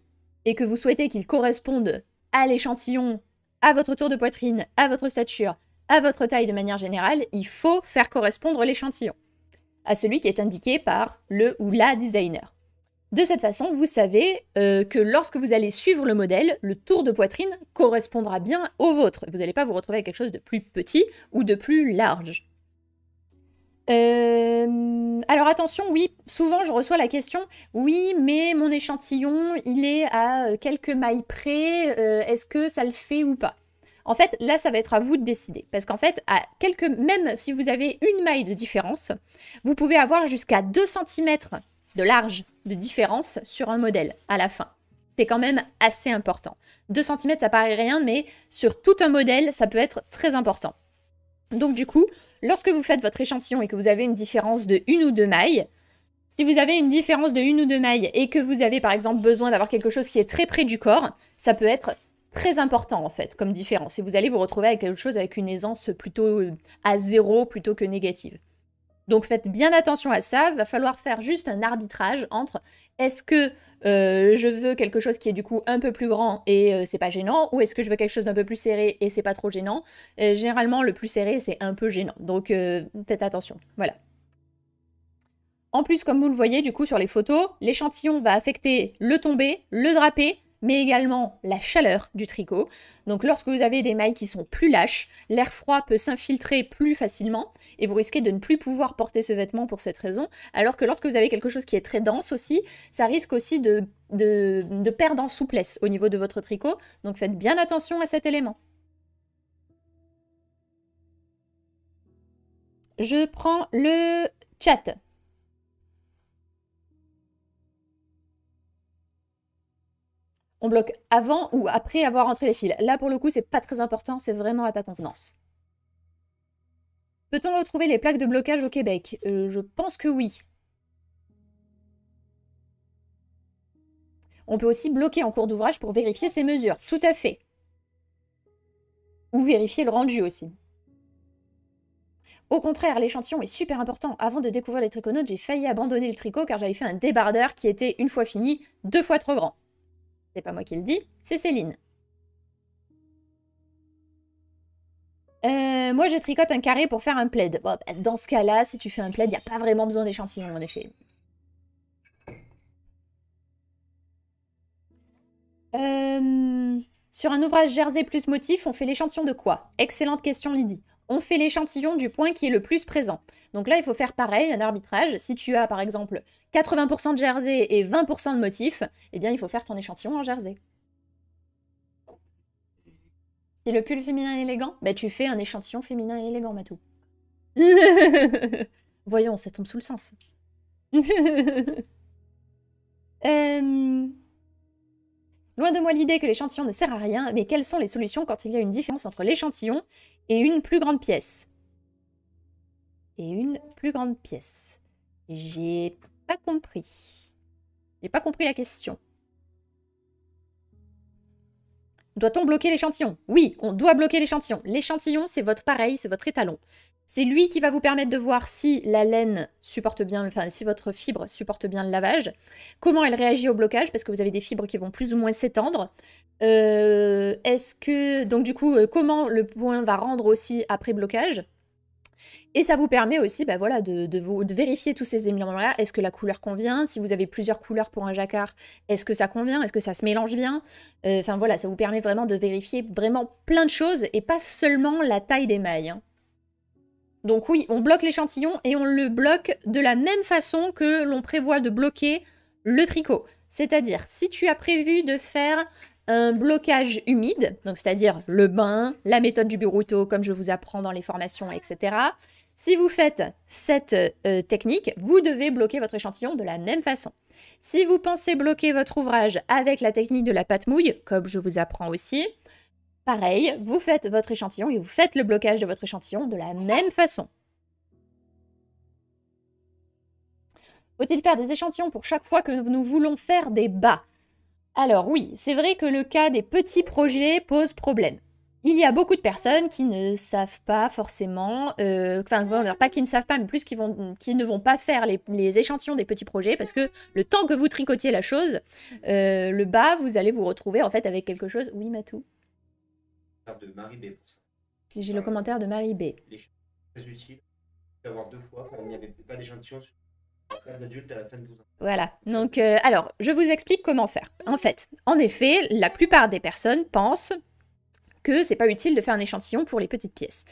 et que vous souhaitez qu'il corresponde à l'échantillon, à votre tour de poitrine, à votre stature, à votre taille de manière générale, il faut faire correspondre l'échantillon à celui qui est indiqué par le ou la designer. De cette façon, vous savez euh, que lorsque vous allez suivre le modèle, le tour de poitrine correspondra bien au vôtre. Vous n'allez pas vous retrouver avec quelque chose de plus petit ou de plus large. Euh, alors attention, oui, souvent je reçois la question, oui, mais mon échantillon, il est à euh, quelques mailles près, euh, est-ce que ça le fait ou pas En fait, là, ça va être à vous de décider, parce qu'en fait, à quelques, même si vous avez une maille de différence, vous pouvez avoir jusqu'à 2 cm de large de différence sur un modèle à la fin. C'est quand même assez important. 2 cm, ça paraît rien, mais sur tout un modèle, ça peut être très important. Donc du coup, lorsque vous faites votre échantillon et que vous avez une différence de une ou deux mailles, si vous avez une différence de une ou deux mailles et que vous avez par exemple besoin d'avoir quelque chose qui est très près du corps, ça peut être très important en fait comme différence. Et vous allez vous retrouver avec quelque chose avec une aisance plutôt euh, à zéro plutôt que négative. Donc faites bien attention à ça, va falloir faire juste un arbitrage entre est-ce que euh, je veux quelque chose qui est du coup un peu plus grand et euh, c'est pas gênant, ou est-ce que je veux quelque chose d'un peu plus serré et c'est pas trop gênant. Euh, généralement le plus serré c'est un peu gênant, donc faites attention, voilà. En plus, comme vous le voyez du coup sur les photos, l'échantillon va affecter le tombé, le drapé, mais également la chaleur du tricot. Donc lorsque vous avez des mailles qui sont plus lâches, l'air froid peut s'infiltrer plus facilement et vous risquez de ne plus pouvoir porter ce vêtement pour cette raison, alors que lorsque vous avez quelque chose qui est très dense aussi, ça risque aussi de, perdre en souplesse au niveau de votre tricot, donc faites bien attention à cet élément. Je prends le chat. on bloque avant ou après avoir rentré les fils. Là, pour le coup, c'est pas très important, c'est vraiment à ta convenance. Peut-on retrouver les plaques de blocage au Québec euh, Je pense que oui. On peut aussi bloquer en cours d'ouvrage pour vérifier ses mesures, tout à fait. Ou vérifier le rendu aussi. Au contraire, l'échantillon est super important. Avant de découvrir les triconautes, j'ai failli abandonner le tricot car j'avais fait un débardeur qui était, une fois fini, deux fois trop grand c'est pas moi qui le dis, c'est Céline. Euh, moi, je tricote un carré pour faire un plaid. Ben, dans ce cas-là, si tu fais un plaid, il n'y a pas vraiment besoin d'échantillon, en effet. Euh, sur un ouvrage jersey plus motif, on fait l'échantillon de quoi Excellente question, Lydie on fait l'échantillon du point qui est le plus présent. Donc là, il faut faire pareil, un arbitrage. Si tu as, par exemple, 80% de jersey et 20% de motif, eh bien, il faut faire ton échantillon en jersey. Si le pull féminin est élégant, Ben, tu fais un échantillon féminin et élégant, Matou. Voyons, ça tombe sous le sens. Euh, Loin de moi l'idée que l'échantillon ne sert à rien, mais quelles sont les solutions quand il y a une différence entre l'échantillon et une plus grande pièce Et une plus grande pièce. J'ai pas compris. J'ai pas compris la question. Doit-on bloquer l'échantillon Oui, on doit bloquer l'échantillon. L'échantillon, c'est votre pareil, c'est votre étalon. C'est lui qui va vous permettre de voir si la laine supporte bien, enfin si votre fibre supporte bien le lavage, comment elle réagit au blocage, parce que vous avez des fibres qui vont plus ou moins s'étendre. Euh, est-ce que, donc du coup, euh, comment le point va rendre aussi après blocage et ça vous permet aussi bah voilà, de, vérifier tous ces éléments-là. Est-ce que la couleur convient Si vous avez plusieurs couleurs pour un jacquard, est-ce que ça convient Est-ce que ça se mélange bien euh, Enfin voilà, ça vous permet vraiment de vérifier vraiment plein de choses et pas seulement la taille des mailles. Hein. Donc oui, on bloque l'échantillon et on le bloque de la même façon que l'on prévoit de bloquer le tricot. C'est-à-dire, si tu as prévu de faire un blocage humide, donc c'est-à-dire le bain, la méthode du Buruto, comme je vous apprends dans les formations, etc. Si vous faites cette euh, technique, vous devez bloquer votre échantillon de la même façon. Si vous pensez bloquer votre ouvrage avec la technique de la pâte mouille, comme je vous apprends aussi, Pareil, vous faites votre échantillon et vous faites le blocage de votre échantillon de la même façon. Faut-il faire des échantillons pour chaque fois que nous voulons faire des bas Alors oui, c'est vrai que le cas des petits projets pose problème. Il y a beaucoup de personnes qui ne savent pas forcément, euh, enfin, pas qui ne savent pas, mais plus qui, vont, qui ne vont pas faire les, échantillons des petits projets parce que le temps que vous tricotiez la chose, euh, le bas, vous allez vous retrouver en fait avec quelque chose. Oui, Matou de Marie B J'ai le commentaire de Marie B. Les très D'avoir deux fois, il n'y avait pas d'échantillon à la Voilà. Donc, euh, alors, je vous explique comment faire. En fait, en effet, la plupart des personnes pensent que c'est pas utile de faire un échantillon pour les petites pièces.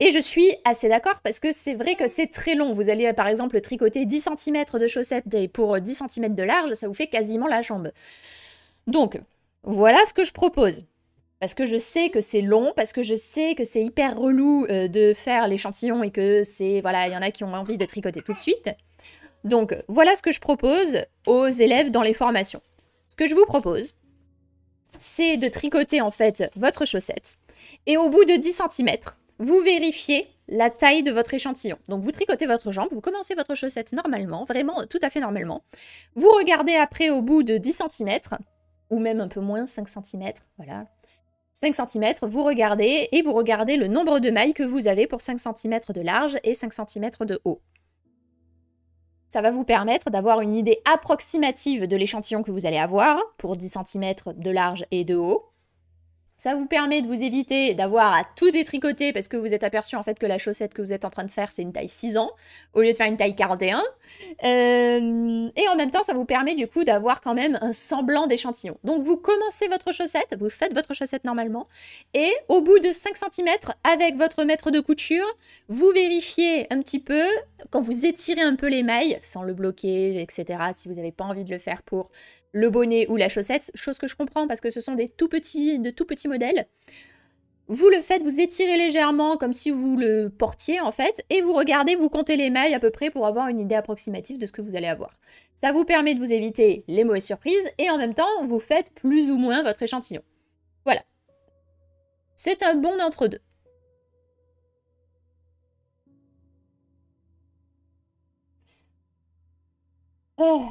Et je suis assez d'accord parce que c'est vrai que c'est très long. Vous allez par exemple tricoter 10 cm de chaussettes pour 10 euh, cm de large, ça vous fait quasiment la jambe. Donc, voilà ce que je propose parce que je sais que c'est long, parce que je sais que c'est hyper relou euh, de faire l'échantillon et que c'est voilà, il y en a qui ont envie de tricoter tout de suite. Donc voilà ce que je propose aux élèves dans les formations. Ce que je vous propose, c'est de tricoter en fait votre chaussette et au bout de 10 cm, vous vérifiez la taille de votre échantillon. Donc vous tricotez votre jambe, vous commencez votre chaussette normalement, vraiment euh, tout à fait normalement. Vous regardez après au bout de 10 cm, ou même un peu moins, 5 cm, voilà. 5 cm, vous regardez et vous regardez le nombre de mailles que vous avez pour 5 cm de large et 5 cm de haut. Ça va vous permettre d'avoir une idée approximative de l'échantillon que vous allez avoir pour 10 cm de large et de haut. Ça vous permet de vous éviter d'avoir à tout détricoter parce que vous êtes aperçu en fait que la chaussette que vous êtes en train de faire c'est une taille 6 ans au lieu de faire une taille 41. Euh, et en même temps ça vous permet du coup d'avoir quand même un semblant d'échantillon. Donc vous commencez votre chaussette, vous faites votre chaussette normalement et au bout de 5 cm avec votre maître de couture, vous vérifiez un petit peu quand vous étirez un peu les mailles sans le bloquer etc. si vous n'avez pas envie de le faire pour le bonnet ou la chaussette, chose que je comprends parce que ce sont des tout petits, de tout petits modèles. Vous le faites, vous étirez légèrement comme si vous le portiez en fait, et vous regardez, vous comptez les mailles à peu près pour avoir une idée approximative de ce que vous allez avoir. Ça vous permet de vous éviter les mauvaises surprises, et en même temps, vous faites plus ou moins votre échantillon. Voilà. C'est un bon d'entre deux Oh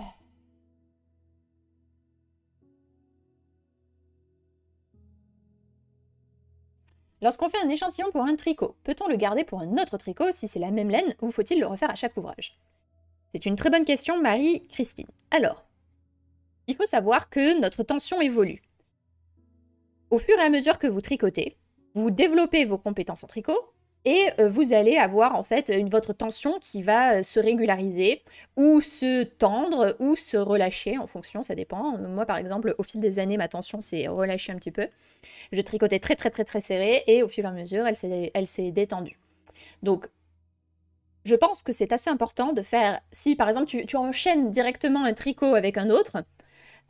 Lorsqu'on fait un échantillon pour un tricot, peut-on le garder pour un autre tricot si c'est la même laine ou faut-il le refaire à chaque ouvrage C'est une très bonne question, Marie-Christine. Alors, il faut savoir que notre tension évolue. Au fur et à mesure que vous tricotez, vous développez vos compétences en tricot, et euh, vous allez avoir en fait une, votre tension qui va euh, se régulariser ou se tendre ou se relâcher en fonction, ça dépend. Euh, moi par exemple, au fil des années, ma tension s'est relâchée un petit peu. Je tricotais très très très très serré et au fil et à mesure, elle s'est détendue. Donc je pense que c'est assez important de faire, si par exemple tu, enchaînes directement un tricot avec un autre,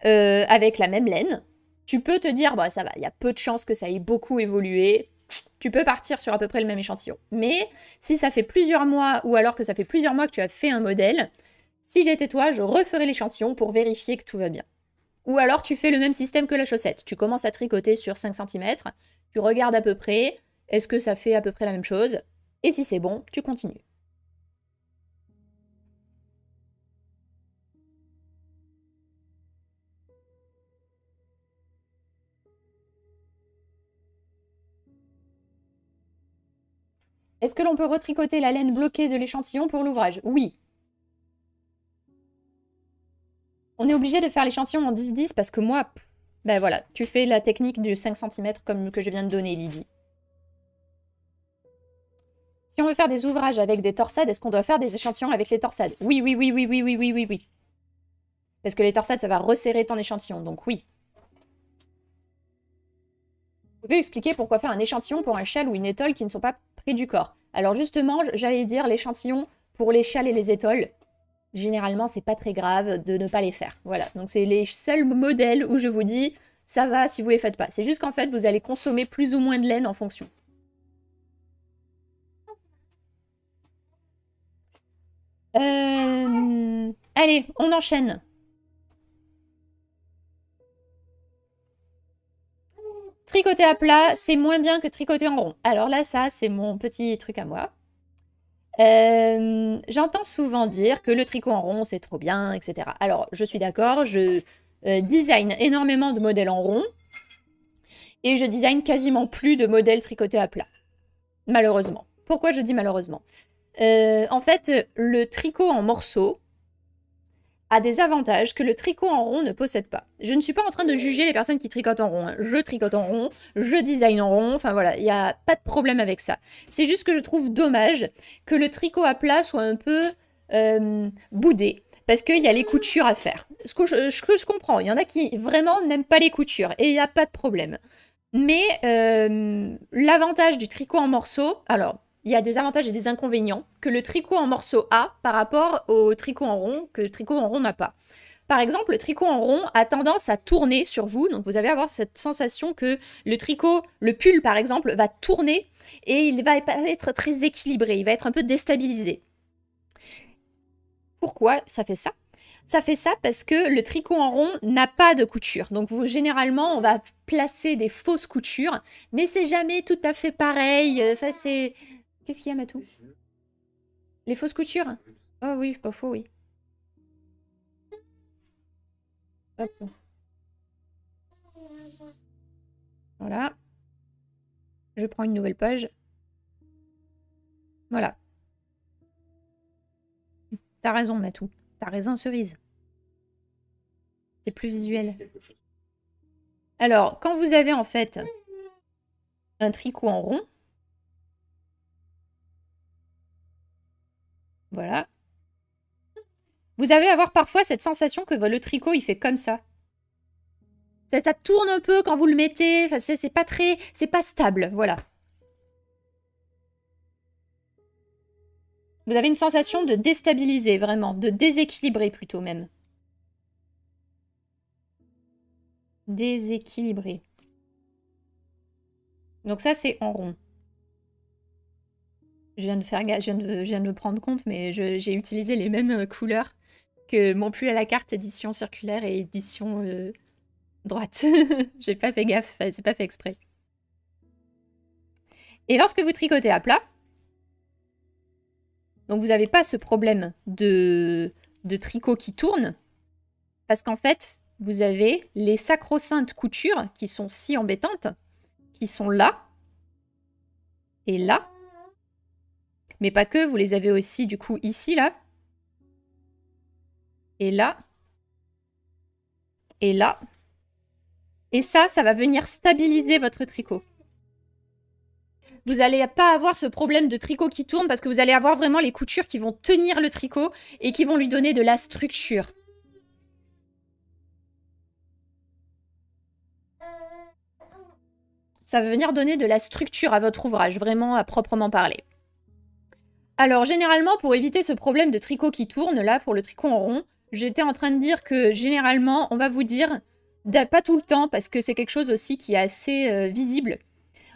avec la même laine, tu peux te dire, bah, ça va, il y a peu de chances que ça ait beaucoup évolué, tu peux partir sur à peu près le même échantillon. Mais si ça fait plusieurs mois ou alors que ça fait plusieurs mois que tu as fait un modèle, si j'étais toi, je referais l'échantillon pour vérifier que tout va bien. Ou alors tu fais le même système que la chaussette. Tu commences à tricoter sur 5 cm, tu regardes à peu près, est-ce que ça fait à peu près la même chose Et si c'est bon, tu continues. Est-ce que l'on peut retricoter la laine bloquée de l'échantillon pour l'ouvrage Oui. On est obligé de faire l'échantillon en 10-10 parce que moi, ben voilà, tu fais la technique du 5 cm comme que je viens de donner, Lydie. Si on veut faire des ouvrages avec des torsades, est-ce qu'on doit faire des échantillons avec les torsades Oui, oui, oui, oui, oui, oui, oui, oui, oui. Parce que les torsades, ça va resserrer ton échantillon, donc oui. Vous pouvez expliquer pourquoi faire un échantillon pour un châle ou une étole qui ne sont pas du corps. Alors justement, j'allais dire l'échantillon pour les châles et les étoiles. Généralement, c'est pas très grave de ne pas les faire. Voilà, donc c'est les seuls modèles où je vous dis ça va si vous les faites pas. C'est juste qu'en fait, vous allez consommer plus ou moins de laine en fonction. Euh, allez, on enchaîne. Tricoter à plat, c'est moins bien que tricoter en rond. Alors là, ça, c'est mon petit truc à moi. Euh, j'entends souvent dire que le tricot en rond, c'est trop bien, etc. Alors, je suis d'accord, je euh, design énormément de modèles en rond et je design quasiment plus de modèles tricotés à plat. Malheureusement. Pourquoi je dis malheureusement euh, En fait, le tricot en morceaux, a des avantages que le tricot en rond ne possède pas. Je ne suis pas en train de juger les personnes qui tricotent en rond. Hein. Je tricote en rond, je design en rond, enfin voilà, il n'y a pas de problème avec ça. C'est juste que je trouve dommage que le tricot à plat soit un peu euh, boudé. Parce qu'il y a les coutures à faire. Ce que je, comprends, il y en a qui vraiment n'aiment pas les coutures et il n'y a pas de problème. Mais euh, l'avantage du tricot en morceaux, alors il y a des avantages et des inconvénients que le tricot en morceaux a par rapport au tricot en rond que le tricot en rond n'a pas. Par exemple, le tricot en rond a tendance à tourner sur vous, donc vous allez avoir cette sensation que le tricot, le pull par exemple, va tourner et il va être très équilibré, il va être un peu déstabilisé. Pourquoi ça fait ça ça fait ça parce que le tricot en rond n'a pas de couture. Donc généralement, on va placer des fausses coutures, mais c'est jamais tout à fait pareil. Enfin, c'est Qu'est-ce qu'il y a, Matou Les fausses coutures Oh oui, pas ah faux, oui. Voilà. Je prends une nouvelle page. Voilà. T'as raison, Matou. T'as raison, Cerise. C'est plus visuel. Alors, quand vous avez en fait un tricot en rond, Voilà. Vous avez avoir parfois cette sensation que le tricot, il fait comme ça. Ça, tourne un peu quand vous le mettez. c'est pas très... C'est pas stable, voilà. Vous avez une sensation de déstabiliser, vraiment. De déséquilibrer, plutôt, même. Déséquilibrer. Donc ça, c'est en rond. Je viens de faire, je viens de me prendre compte, mais j'ai utilisé les mêmes euh, couleurs que mon pull à la carte édition circulaire et édition euh, droite. j'ai pas fait gaffe, c'est pas fait exprès. Et lorsque vous tricotez à plat, donc vous n'avez pas ce problème de, de tricot qui tourne, parce qu'en fait, vous avez les sacro-saintes coutures qui sont si embêtantes, qui sont là et là, mais pas que, vous les avez aussi du coup ici, là. Et là. Et là. Et ça, ça va venir stabiliser votre tricot. Vous n'allez pas avoir ce problème de tricot qui tourne parce que vous allez avoir vraiment les coutures qui vont tenir le tricot et qui vont lui donner de la structure. Ça va venir donner de la structure à votre ouvrage, vraiment à proprement parler. Alors généralement, pour éviter ce problème de tricot qui tourne, là pour le tricot en rond, j'étais en train de dire que généralement, on va vous dire, pas tout le temps, parce que c'est quelque chose aussi qui est assez euh, visible,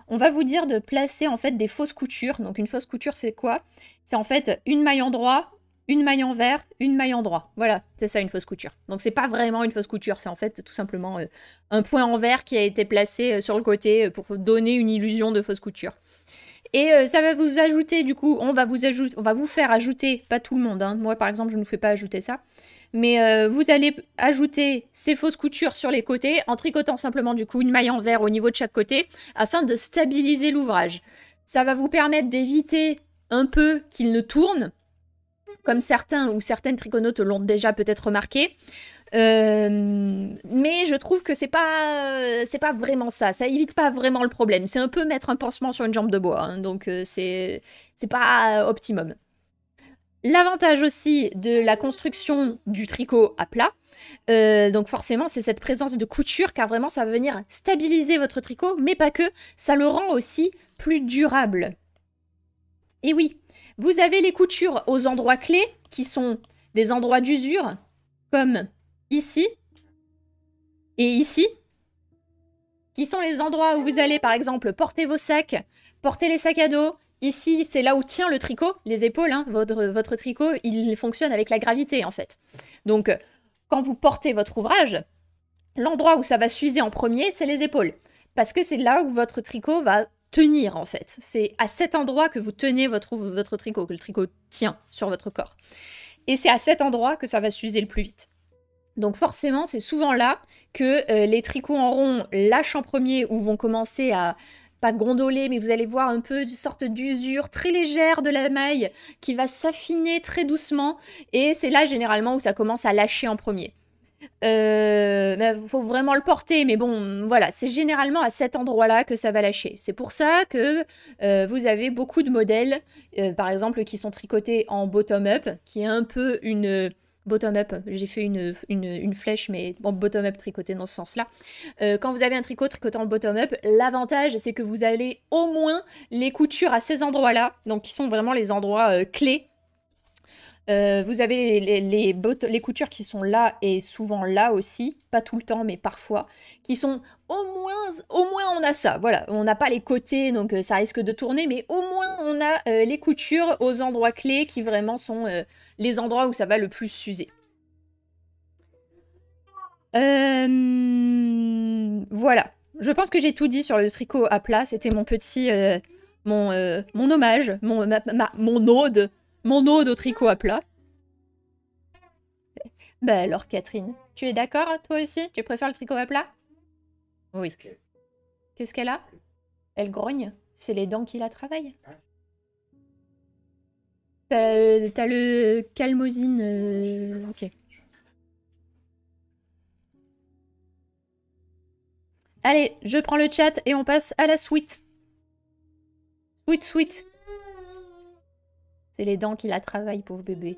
on va vous dire de placer en fait des fausses coutures. Donc une fausse couture, c'est quoi C'est en fait une maille en droit, une maille en vert, une maille en droit. Voilà, c'est ça une fausse couture. Donc c'est pas vraiment une fausse couture, c'est en fait tout simplement euh, un point en vert qui a été placé euh, sur le côté pour donner une illusion de fausse couture. Et euh, ça va vous ajouter, du coup, on va vous faire ajouter, pas tout le monde, hein. moi par exemple je ne fais pas ajouter ça, mais euh, vous allez ajouter ces fausses coutures sur les côtés en tricotant simplement du coup une maille en verre au niveau de chaque côté afin de stabiliser l'ouvrage. Ça va vous permettre d'éviter un peu qu'il ne tourne, comme certains ou certaines triconautes l'ont déjà peut-être remarqué. Euh, mais je trouve que c'est pas c'est pas vraiment ça. Ça évite pas vraiment le problème. C'est un peu mettre un pansement sur une jambe de bois. Hein. donc euh, c'est c'est pas optimum. L'avantage aussi de la construction du tricot à plat, euh, donc forcément c'est cette présence de couture car vraiment ça va venir stabiliser votre tricot, mais pas que, ça le rend aussi plus durable. Et oui, vous avez les coutures aux endroits clés, qui sont des endroits d'usure, comme ici et ici, qui sont les endroits où vous allez, par exemple, porter vos sacs, porter les sacs à dos. Ici, c'est là où tient le tricot, les épaules. Hein. Votre, votre tricot, il fonctionne avec la gravité, en fait. Donc, quand vous portez votre ouvrage, l'endroit où ça va s'user en premier, c'est les épaules. Parce que c'est là où votre tricot va tenir en fait. C'est à cet endroit que vous tenez votre, votre tricot, que le tricot tient sur votre corps. Et c'est à cet endroit que ça va s'user le plus vite. Donc forcément, c'est souvent là que euh, les tricots en rond lâchent en premier ou vont commencer à pas gondoler, mais vous allez voir un peu une sorte d'usure très légère de la maille qui va s'affiner très doucement. Et c'est là généralement où ça commence à lâcher en premier. Il euh, bah, faut vraiment le porter, mais bon, voilà, c'est généralement à cet endroit-là que ça va lâcher. C'est pour ça que euh, vous avez beaucoup de modèles, euh, par exemple, qui sont tricotés en bottom-up, qui est un peu une bottom-up, j'ai fait une, une, flèche, mais bon, bottom-up tricoté dans ce sens-là. quand vous avez un tricot tricoté en bottom-up, l'avantage, c'est que vous allez au moins les coutures à ces endroits-là, donc qui sont vraiment les endroits clés euh, vous avez les, coutures qui sont là et souvent là aussi, pas tout le temps mais parfois, qui sont au moins, au moins on a ça. Voilà, on n'a pas les côtés donc euh, ça risque de tourner, mais au moins on a euh, les coutures aux endroits clés qui vraiment sont les endroits où ça va le plus s'user. voilà, je pense que j'ai tout dit sur le tricot à plat. C'était mon petit, mon, hommage, mon, mon ode mon ode de tricot à plat. Bah alors Catherine, tu es d'accord toi aussi Tu préfères le tricot à plat Oui. Qu'est-ce qu'elle a Elle grogne. C'est les dents qui la travaillent. Ah. T'as le calmosine. Euh, ok. Allez, je prends le chat et on passe à la suite. Sweet, sweet. C'est les dents qui la travaillent, pauvre bébé.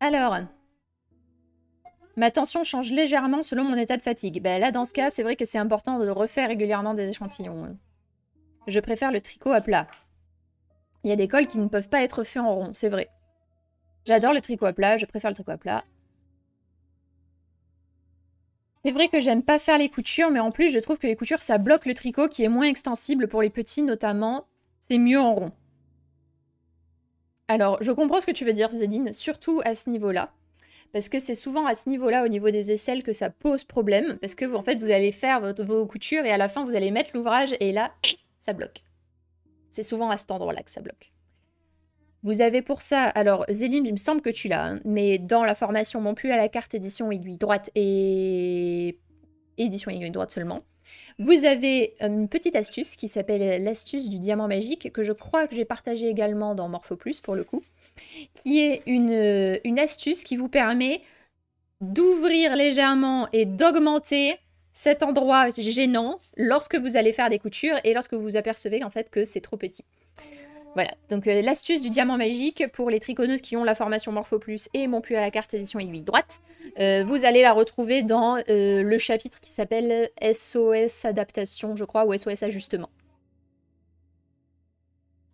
Alors, ma tension change légèrement selon mon état de fatigue. Ben là, dans ce cas, c'est vrai que c'est important de refaire régulièrement des échantillons. Hein. Je préfère le tricot à plat. Il y a des cols qui ne peuvent pas être faits en rond, c'est vrai. J'adore le tricot à plat, je préfère le tricot à plat. C'est vrai que j'aime pas faire les coutures, mais en plus je trouve que les coutures ça bloque le tricot qui est moins extensible pour les petits notamment. C'est mieux en rond. Alors je comprends ce que tu veux dire Zéline, surtout à ce niveau-là. Parce que c'est souvent à ce niveau-là, au niveau des aisselles, que ça pose problème. Parce que en fait vous allez faire votre, vos coutures et à la fin vous allez mettre l'ouvrage et là, ça bloque. C'est souvent à cet endroit-là que ça bloque. Vous avez pour ça, alors Zéline, il me semble que tu l'as, hein, mais dans la formation non plus à la carte édition aiguille droite et édition aiguille droite seulement, vous avez euh, une petite astuce qui s'appelle l'astuce du diamant magique, que je crois que j'ai partagé également dans Morpho Plus pour le coup, qui est une, euh, une astuce qui vous permet d'ouvrir légèrement et d'augmenter cet endroit gênant lorsque vous allez faire des coutures et lorsque vous vous apercevez en fait que c'est trop petit. Voilà, donc euh, l'astuce du diamant magique pour les triconeuses qui ont la formation Morpho Plus et mon plus à la carte édition aiguille droite, euh, vous allez la retrouver dans euh, le chapitre qui s'appelle SOS adaptation, je crois, ou SOS ajustement.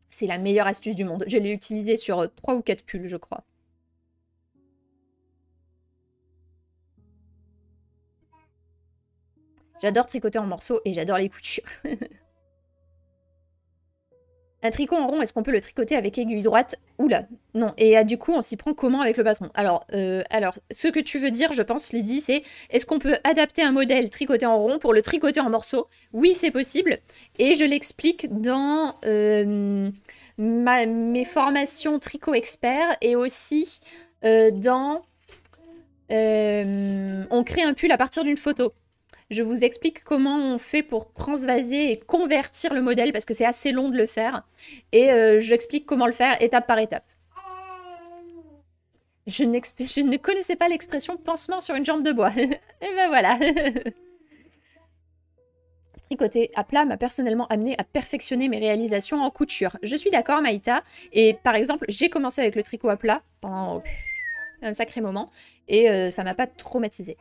C'est la meilleure astuce du monde. Je l'ai utilisée sur 3 ou 4 pulls, je crois. J'adore tricoter en morceaux et j'adore les coutures. Un tricot en rond, est-ce qu'on peut le tricoter avec aiguille droite Oula, non. Et euh, du coup, on s'y prend comment avec le patron alors, euh, alors, ce que tu veux dire, je pense, Lydie, c'est est-ce qu'on peut adapter un modèle tricoté en rond pour le tricoter en morceaux Oui, c'est possible. Et je l'explique dans euh, ma, mes formations tricot expert et aussi dans on crée un pull à partir d'une photo. Je vous explique comment on fait pour transvaser et convertir le modèle parce que c'est assez long de le faire. Et euh, j'explique comment le faire étape par étape. Je, ne connaissais pas l'expression pansement sur une jambe de bois. et eh ben voilà. Tricoter à plat m'a personnellement amené à perfectionner mes réalisations en couture. Je suis d'accord, Maïta. Et par exemple, j'ai commencé avec le tricot à plat pendant un sacré moment et euh, ça m'a pas traumatisée.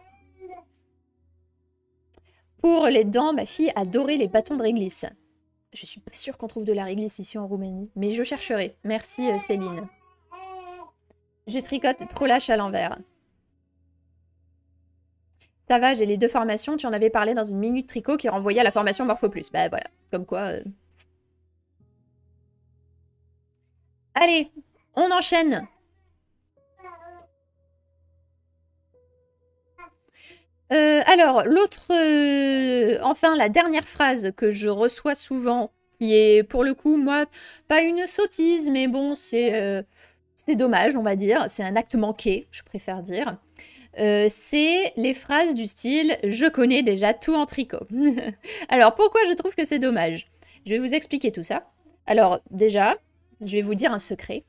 Pour les dents, ma fille adorait les bâtons de réglisse. Je suis pas sûre qu'on trouve de la réglisse ici en Roumanie, mais je chercherai. Merci euh, Céline. Je tricote trop lâche à l'envers. Ça va, j'ai les deux formations, tu en avais parlé dans une minute tricot qui renvoyait à la formation Morpho Plus. Bah voilà, comme quoi... Euh. Allez, on enchaîne Euh, alors, l'autre, euh, enfin, la dernière phrase que je reçois souvent, qui est pour le coup, moi, pas une sottise, mais bon, c'est euh, dommage, on va dire. C'est un acte manqué, je préfère dire. c'est les phrases du style Je connais déjà tout en tricot. alors, pourquoi je trouve que c'est dommage Je vais vous expliquer tout ça. Alors, déjà, je vais vous dire un secret.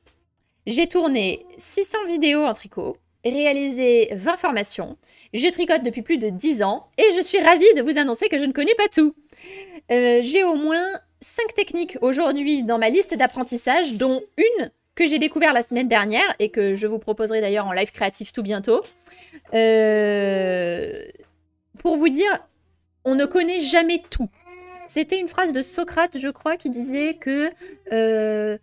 J'ai tourné 600 vidéos en tricot réalisé 20 formations, je tricote depuis plus de 10 ans et je suis ravie de vous annoncer que je ne connais pas tout. Euh, j'ai au moins 5 techniques aujourd'hui dans ma liste d'apprentissage, dont une que j'ai découvert la semaine dernière et que je vous proposerai d'ailleurs en live créatif tout bientôt. Euh, pour vous dire, on ne connaît jamais tout. C'était une phrase de Socrate, je crois, qui disait que euh,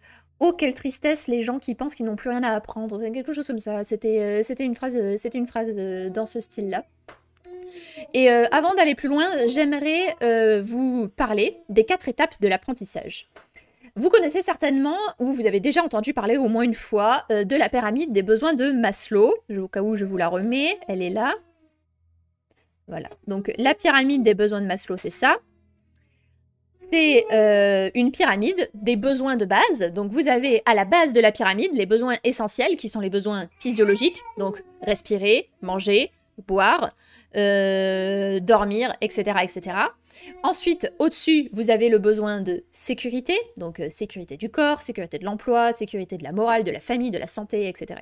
Oh, quelle tristesse les gens qui pensent qu'ils n'ont plus rien à apprendre. Quelque chose comme ça. C'était euh, une phrase, euh, une phrase euh, dans ce style-là. Et avant d'aller plus loin, j'aimerais vous parler des quatre étapes de l'apprentissage. Vous connaissez certainement, ou vous avez déjà entendu parler au moins une fois, de la pyramide des besoins de Maslow. Au cas où je vous la remets, elle est là. Voilà, donc la pyramide des besoins de Maslow, c'est ça c'est euh, une pyramide des besoins de base. Donc vous avez à la base de la pyramide les besoins essentiels qui sont les besoins physiologiques, donc respirer, manger, boire, euh, dormir, etc., Ensuite, au-dessus, vous avez le besoin de sécurité, donc euh, sécurité du corps, sécurité de l'emploi, sécurité de la morale, de la famille, de la santé, etc.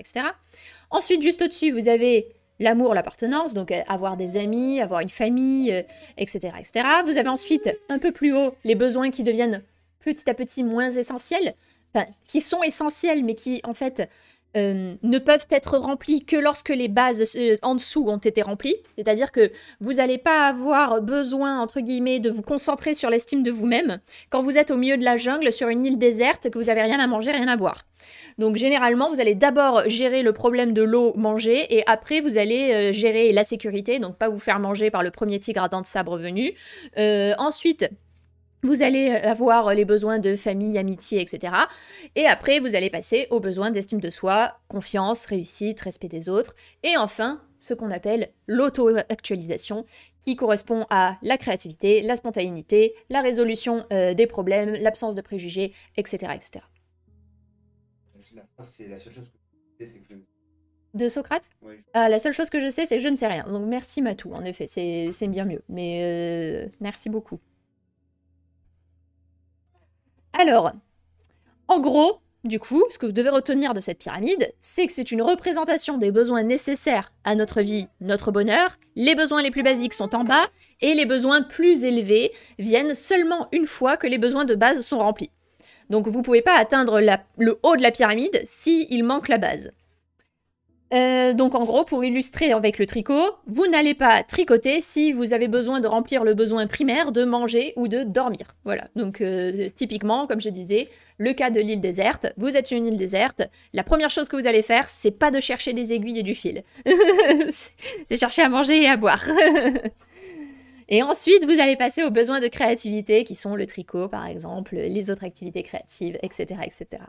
Ensuite, juste au-dessus, vous avez l'amour, l'appartenance, donc euh, avoir des amis, avoir une famille, etc., euh, etc. Vous avez ensuite, un peu plus haut, les besoins qui deviennent petit à petit moins essentiels, enfin, qui sont essentiels, mais qui, en fait, euh, ne peuvent être remplies que lorsque les bases euh, en dessous ont été remplies. C'est-à-dire que vous n'allez pas avoir besoin, entre guillemets, de vous concentrer sur l'estime de vous-même quand vous êtes au milieu de la jungle, sur une île déserte, que vous n'avez rien à manger, rien à boire. Donc généralement, vous allez d'abord gérer le problème de l'eau manger et après, vous allez euh, gérer la sécurité, donc pas vous faire manger par le premier tigre à dents de sabre venu. ensuite, vous allez euh, avoir euh, les besoins de famille, amitié, etc. Et après, vous allez passer aux besoins d'estime de soi, confiance, réussite, respect des autres. Et enfin, ce qu'on appelle l'auto-actualisation, qui correspond à la créativité, la spontanéité, la résolution euh, des problèmes, l'absence de préjugés, etc. etc. de Socrate oui. Ah, la seule chose que je sais, c'est que je ne sais rien. Donc merci Matou, en effet, c'est bien mieux. Mais merci beaucoup. Alors, en gros, du coup, ce que vous devez retenir de cette pyramide, c'est que c'est une représentation des besoins nécessaires à notre vie, notre bonheur. Les besoins les plus basiques sont en bas et les besoins plus élevés viennent seulement une fois que les besoins de base sont remplis. Donc vous ne pouvez pas atteindre le haut de la pyramide s'il manque la base. Euh, donc en gros, pour illustrer avec le tricot, vous n'allez pas tricoter si vous avez besoin de remplir le besoin primaire de manger ou de dormir. Voilà, donc euh, typiquement, comme je disais, le cas de l'île déserte, vous êtes une île déserte, la première chose que vous allez faire, c'est pas de chercher des aiguilles et du fil, c'est chercher à manger et à boire. et ensuite, vous allez passer aux besoins de créativité qui sont le tricot, par exemple, les autres activités créatives, etc. etc.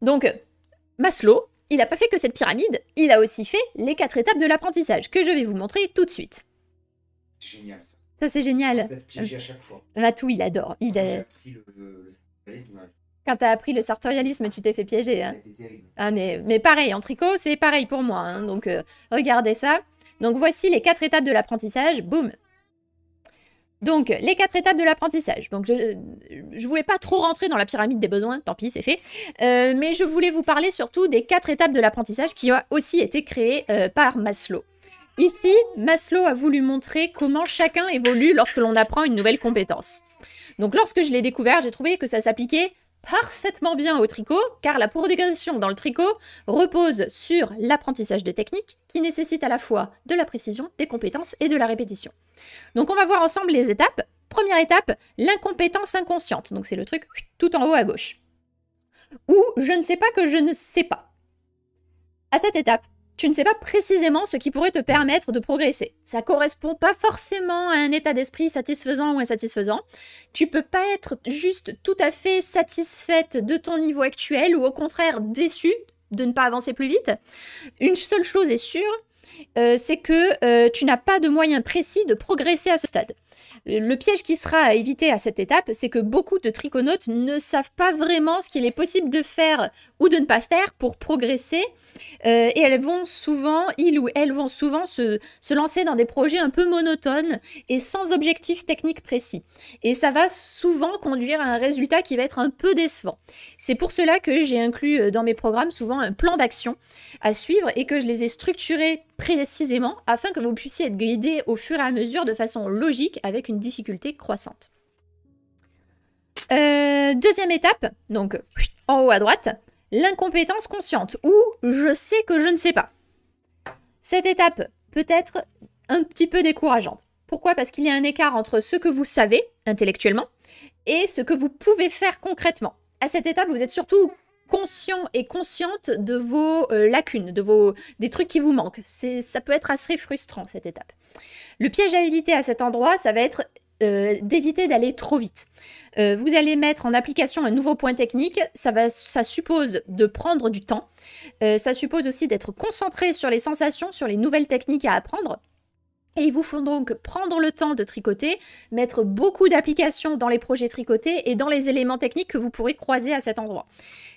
Donc, Maslow, il n'a pas fait que cette pyramide, il a aussi fait les quatre étapes de l'apprentissage, que je vais vous montrer tout de suite. C'est génial ça. Ça c'est génial. C'est ce à chaque fois. Euh, Matou, il adore. Il a... Quand t'as appris le sartorialisme, tu t'es fait piéger. Hein. Ah, mais, mais pareil, en tricot, c'est pareil pour moi. Hein. Donc, euh, regardez ça. Donc, voici les quatre étapes de l'apprentissage. Boum donc, les quatre étapes de l'apprentissage. Donc, je ne voulais pas trop rentrer dans la pyramide des besoins, tant pis, c'est fait. Euh, mais je voulais vous parler surtout des quatre étapes de l'apprentissage qui ont aussi été créées euh, par Maslow. Ici, Maslow a voulu montrer comment chacun évolue lorsque l'on apprend une nouvelle compétence. Donc, lorsque je l'ai découvert, j'ai trouvé que ça s'appliquait parfaitement bien au tricot, car la progression dans le tricot repose sur l'apprentissage des techniques qui nécessite à la fois de la précision, des compétences et de la répétition. Donc on va voir ensemble les étapes. Première étape, l'incompétence inconsciente. Donc c'est le truc tout en haut à gauche. Ou je ne sais pas que je ne sais pas. À cette étape, tu ne sais pas précisément ce qui pourrait te permettre de progresser. Ça correspond pas forcément à un état d'esprit satisfaisant ou insatisfaisant. Tu peux pas être juste tout à fait satisfaite de ton niveau actuel ou au contraire déçue de ne pas avancer plus vite. Une seule chose est sûre, euh, c'est que euh, tu n'as pas de moyens précis de progresser à ce stade. Le piège qui sera à éviter à cette étape, c'est que beaucoup de triconautes ne savent pas vraiment ce qu'il est possible de faire ou de ne pas faire pour progresser euh, et elles vont souvent, ils ou elles vont souvent se, lancer dans des projets un peu monotones et sans objectif technique précis. Et ça va souvent conduire à un résultat qui va être un peu décevant. C'est pour cela que j'ai inclus euh, dans mes programmes souvent un plan d'action à suivre et que je les ai structurés précisément afin que vous puissiez être guidé au fur et à mesure de façon logique avec une difficulté croissante. Euh, deuxième étape, donc en haut à droite, l'incompétence consciente ou je sais que je ne sais pas. Cette étape peut être un petit peu décourageante. Pourquoi Parce qu'il y a un écart entre ce que vous savez intellectuellement et ce que vous pouvez faire concrètement. À cette étape, vous êtes surtout conscient et consciente de vos euh, lacunes, de vos des trucs qui vous manquent. C'est ça peut être assez frustrant cette étape. Le piège à éviter à cet endroit, ça va être euh, d'éviter d'aller trop vite. Euh, vous allez mettre en application un nouveau point technique, ça, suppose de prendre du temps, euh, ça suppose aussi d'être concentré sur les sensations, sur les nouvelles techniques à apprendre. Et il vous faut donc prendre le temps de tricoter, mettre beaucoup d'applications dans les projets tricotés et dans les éléments techniques que vous pourrez croiser à cet endroit.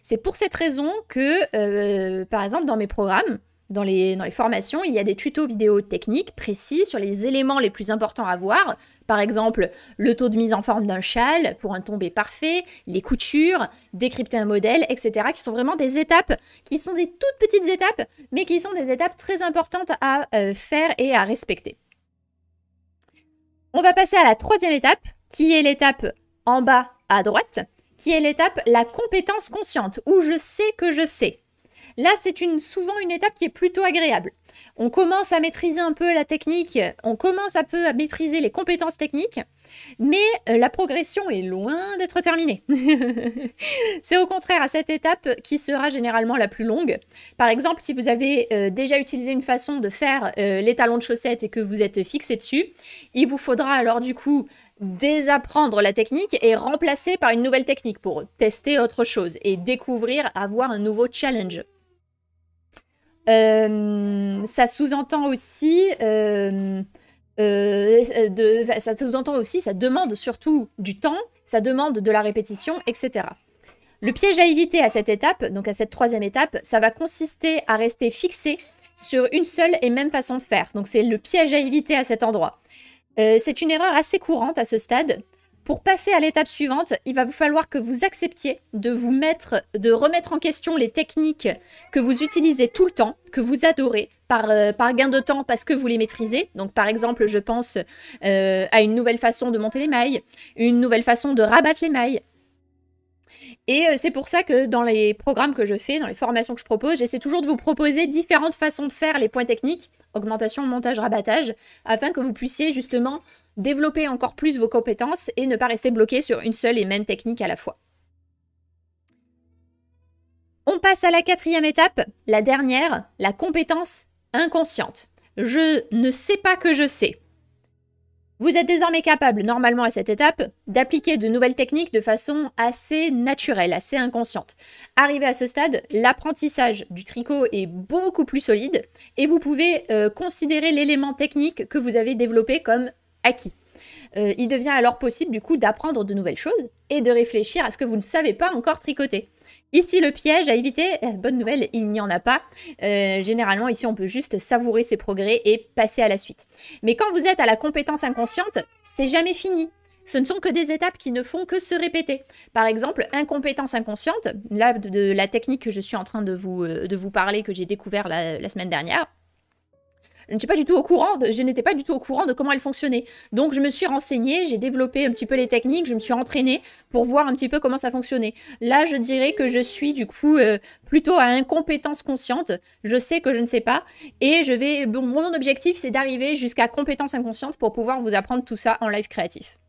C'est pour cette raison que, par exemple, dans mes programmes, dans les, formations, il y a des tutos vidéo techniques précis sur les éléments les plus importants à voir, par exemple le taux de mise en forme d'un châle pour un tombé parfait, les coutures, décrypter un modèle, etc., qui sont vraiment des étapes, qui sont des toutes petites étapes, mais qui sont des étapes très importantes à euh, faire et à respecter. On va passer à la troisième étape, qui est l'étape en bas à droite, qui est l'étape la compétence consciente, où je sais que je sais. Là, c'est souvent une étape qui est plutôt agréable. On commence à maîtriser un peu la technique, on commence un peu à maîtriser les compétences techniques, mais euh, la progression est loin d'être terminée. c'est au contraire à cette étape qui sera généralement la plus longue. Par exemple, si vous avez euh, déjà utilisé une façon de faire euh, les talons de chaussettes et que vous êtes fixé dessus, il vous faudra alors du coup désapprendre la technique et remplacer par une nouvelle technique pour tester autre chose et découvrir, avoir un nouveau challenge. Euh, ça sous-entend aussi... Euh, euh, ça sous-entend aussi, ça demande surtout du temps, ça demande de la répétition, etc. Le piège à éviter à cette étape, donc à cette troisième étape, ça va consister à rester fixé sur une seule et même façon de faire. Donc c'est le piège à éviter à cet endroit. c'est une erreur assez courante à ce stade. Pour passer à l'étape suivante, il va vous falloir que vous acceptiez de vous mettre, de remettre en question les techniques que vous utilisez tout le temps, que vous adorez, par, euh, par gain de temps parce que vous les maîtrisez. Donc par exemple, je pense euh, à une nouvelle façon de monter les mailles, une nouvelle façon de rabattre les mailles, et euh, c'est pour ça que dans les programmes que je fais, dans les formations que je propose, j'essaie toujours de vous proposer différentes façons de faire les points techniques, augmentation, montage, rabattage, afin que vous puissiez justement développer encore plus vos compétences et ne pas rester bloqué sur une seule et même technique à la fois. On passe à la quatrième étape, la dernière, la compétence inconsciente. Je ne sais pas que je sais. Vous êtes désormais capable, normalement à cette étape, d'appliquer de nouvelles techniques de façon assez naturelle, assez inconsciente. Arrivé à ce stade, l'apprentissage du tricot est beaucoup plus solide et vous pouvez euh, considérer l'élément technique que vous avez développé comme acquis. Euh, il devient alors possible du coup d'apprendre de nouvelles choses et de réfléchir à ce que vous ne savez pas encore tricoter. Ici, le piège à éviter, euh, bonne nouvelle, il n'y en a pas. Euh, généralement, ici, on peut juste savourer ses progrès et passer à la suite. Mais quand vous êtes à la compétence inconsciente, c'est jamais fini. Ce ne sont que des étapes qui ne font que se répéter. Par exemple, incompétence inconsciente, là, de, la technique que je suis en train de vous, de vous parler, que j'ai découvert la semaine dernière, je n'étais pas du tout au courant de comment elle fonctionnait. Donc je me suis renseignée, j'ai développé un petit peu les techniques, je me suis entraînée pour voir un petit peu comment ça fonctionnait. Là, je dirais que je suis du coup euh, plutôt à incompétence consciente. Je sais que je ne sais pas et je vais. mon objectif, c'est d'arriver jusqu'à compétence inconsciente pour pouvoir vous apprendre tout ça en live créatif.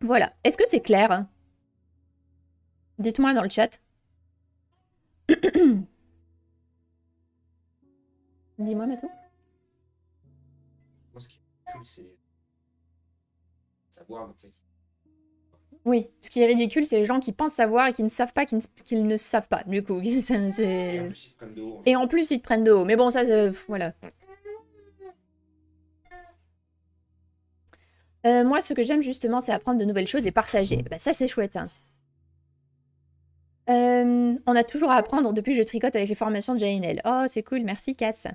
Voilà. Est-ce que c'est clair Dites-moi dans le chat. Dis-moi, Mato. Moi, ce qui est ridicule, c'est savoir, en fait. Oui, ce qui est ridicule, c'est les gens qui pensent savoir et qui ne savent pas, qu'ils ne savent pas, du coup. et, en plus, ils te prennent de haut. Mais bon, ça, euh, voilà. Euh, moi, ce que j'aime justement, c'est apprendre de nouvelles choses et partager. Bah, ça, c'est chouette. Hein. Euh, on a toujours à apprendre depuis que je tricote avec les formations de JNL. Oh, c'est cool, merci Katz.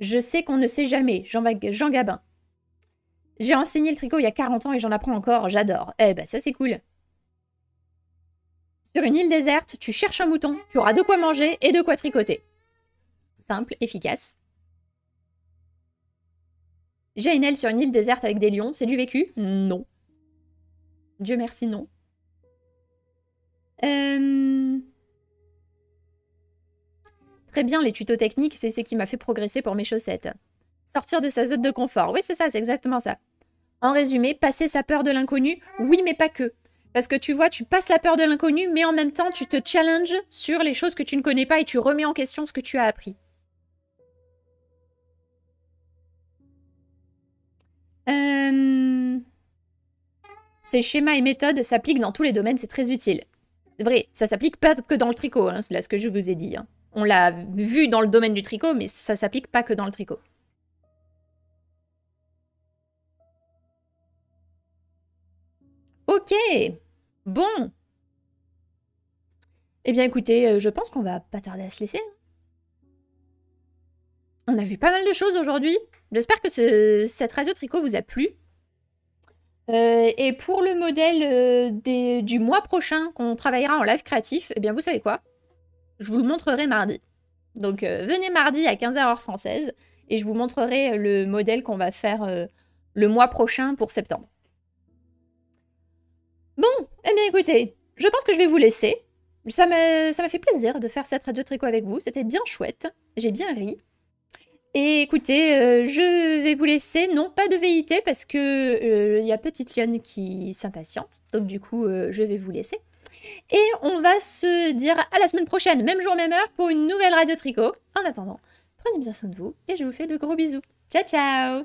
Je sais qu'on ne sait jamais, Jean, Gabin. J'ai enseigné le tricot il y a 40 ans et j'en apprends encore, j'adore. Eh ben ça c'est cool. Sur une île déserte, tu cherches un mouton, tu auras de quoi manger et de quoi tricoter. Simple, efficace. J'ai une aile sur une île déserte avec des lions, c'est du vécu Non. Dieu merci, non. Euh... Très bien, les tutos techniques, c'est ce qui m'a fait progresser pour mes chaussettes. Sortir de sa zone de confort. Oui, c'est ça, c'est exactement ça. En résumé, passer sa peur de l'inconnu, oui, mais pas que. Parce que tu vois, tu passes la peur de l'inconnu, mais en même temps, tu te challenges sur les choses que tu ne connais pas et tu remets en question ce que tu as appris. Euh, ces schémas et méthodes s'appliquent dans tous les domaines, c'est très utile. vrai, ça s'applique pas que dans le tricot, hein, c'est là ce que je vous ai dit. Hein on l'a vu dans le domaine du tricot, mais ça s'applique pas que dans le tricot. Ok, bon. Eh bien écoutez, euh, je pense qu'on va pas tarder à se laisser. Hein. On a vu pas mal de choses aujourd'hui. J'espère que cette radio tricot vous a plu. Euh, et pour le modèle euh, du mois prochain qu'on travaillera en live créatif, eh bien vous savez quoi je vous le montrerai mardi. Donc euh, venez mardi à 15h heure française et je vous montrerai le modèle qu'on va faire euh, le mois prochain pour septembre. Bon, eh bien écoutez, je pense que je vais vous laisser. Ça m'a fait plaisir de faire cette radio tricot avec vous, c'était bien chouette, j'ai bien ri. Et écoutez, euh, je vais vous laisser, non pas de vérité parce que il y a Petite Lionne qui s'impatiente, donc du coup je vais vous laisser. Et on va se dire à la semaine prochaine, même jour, même heure, pour une nouvelle radio tricot. En attendant, prenez bien soin de vous et je vous fais de gros bisous. Ciao, ciao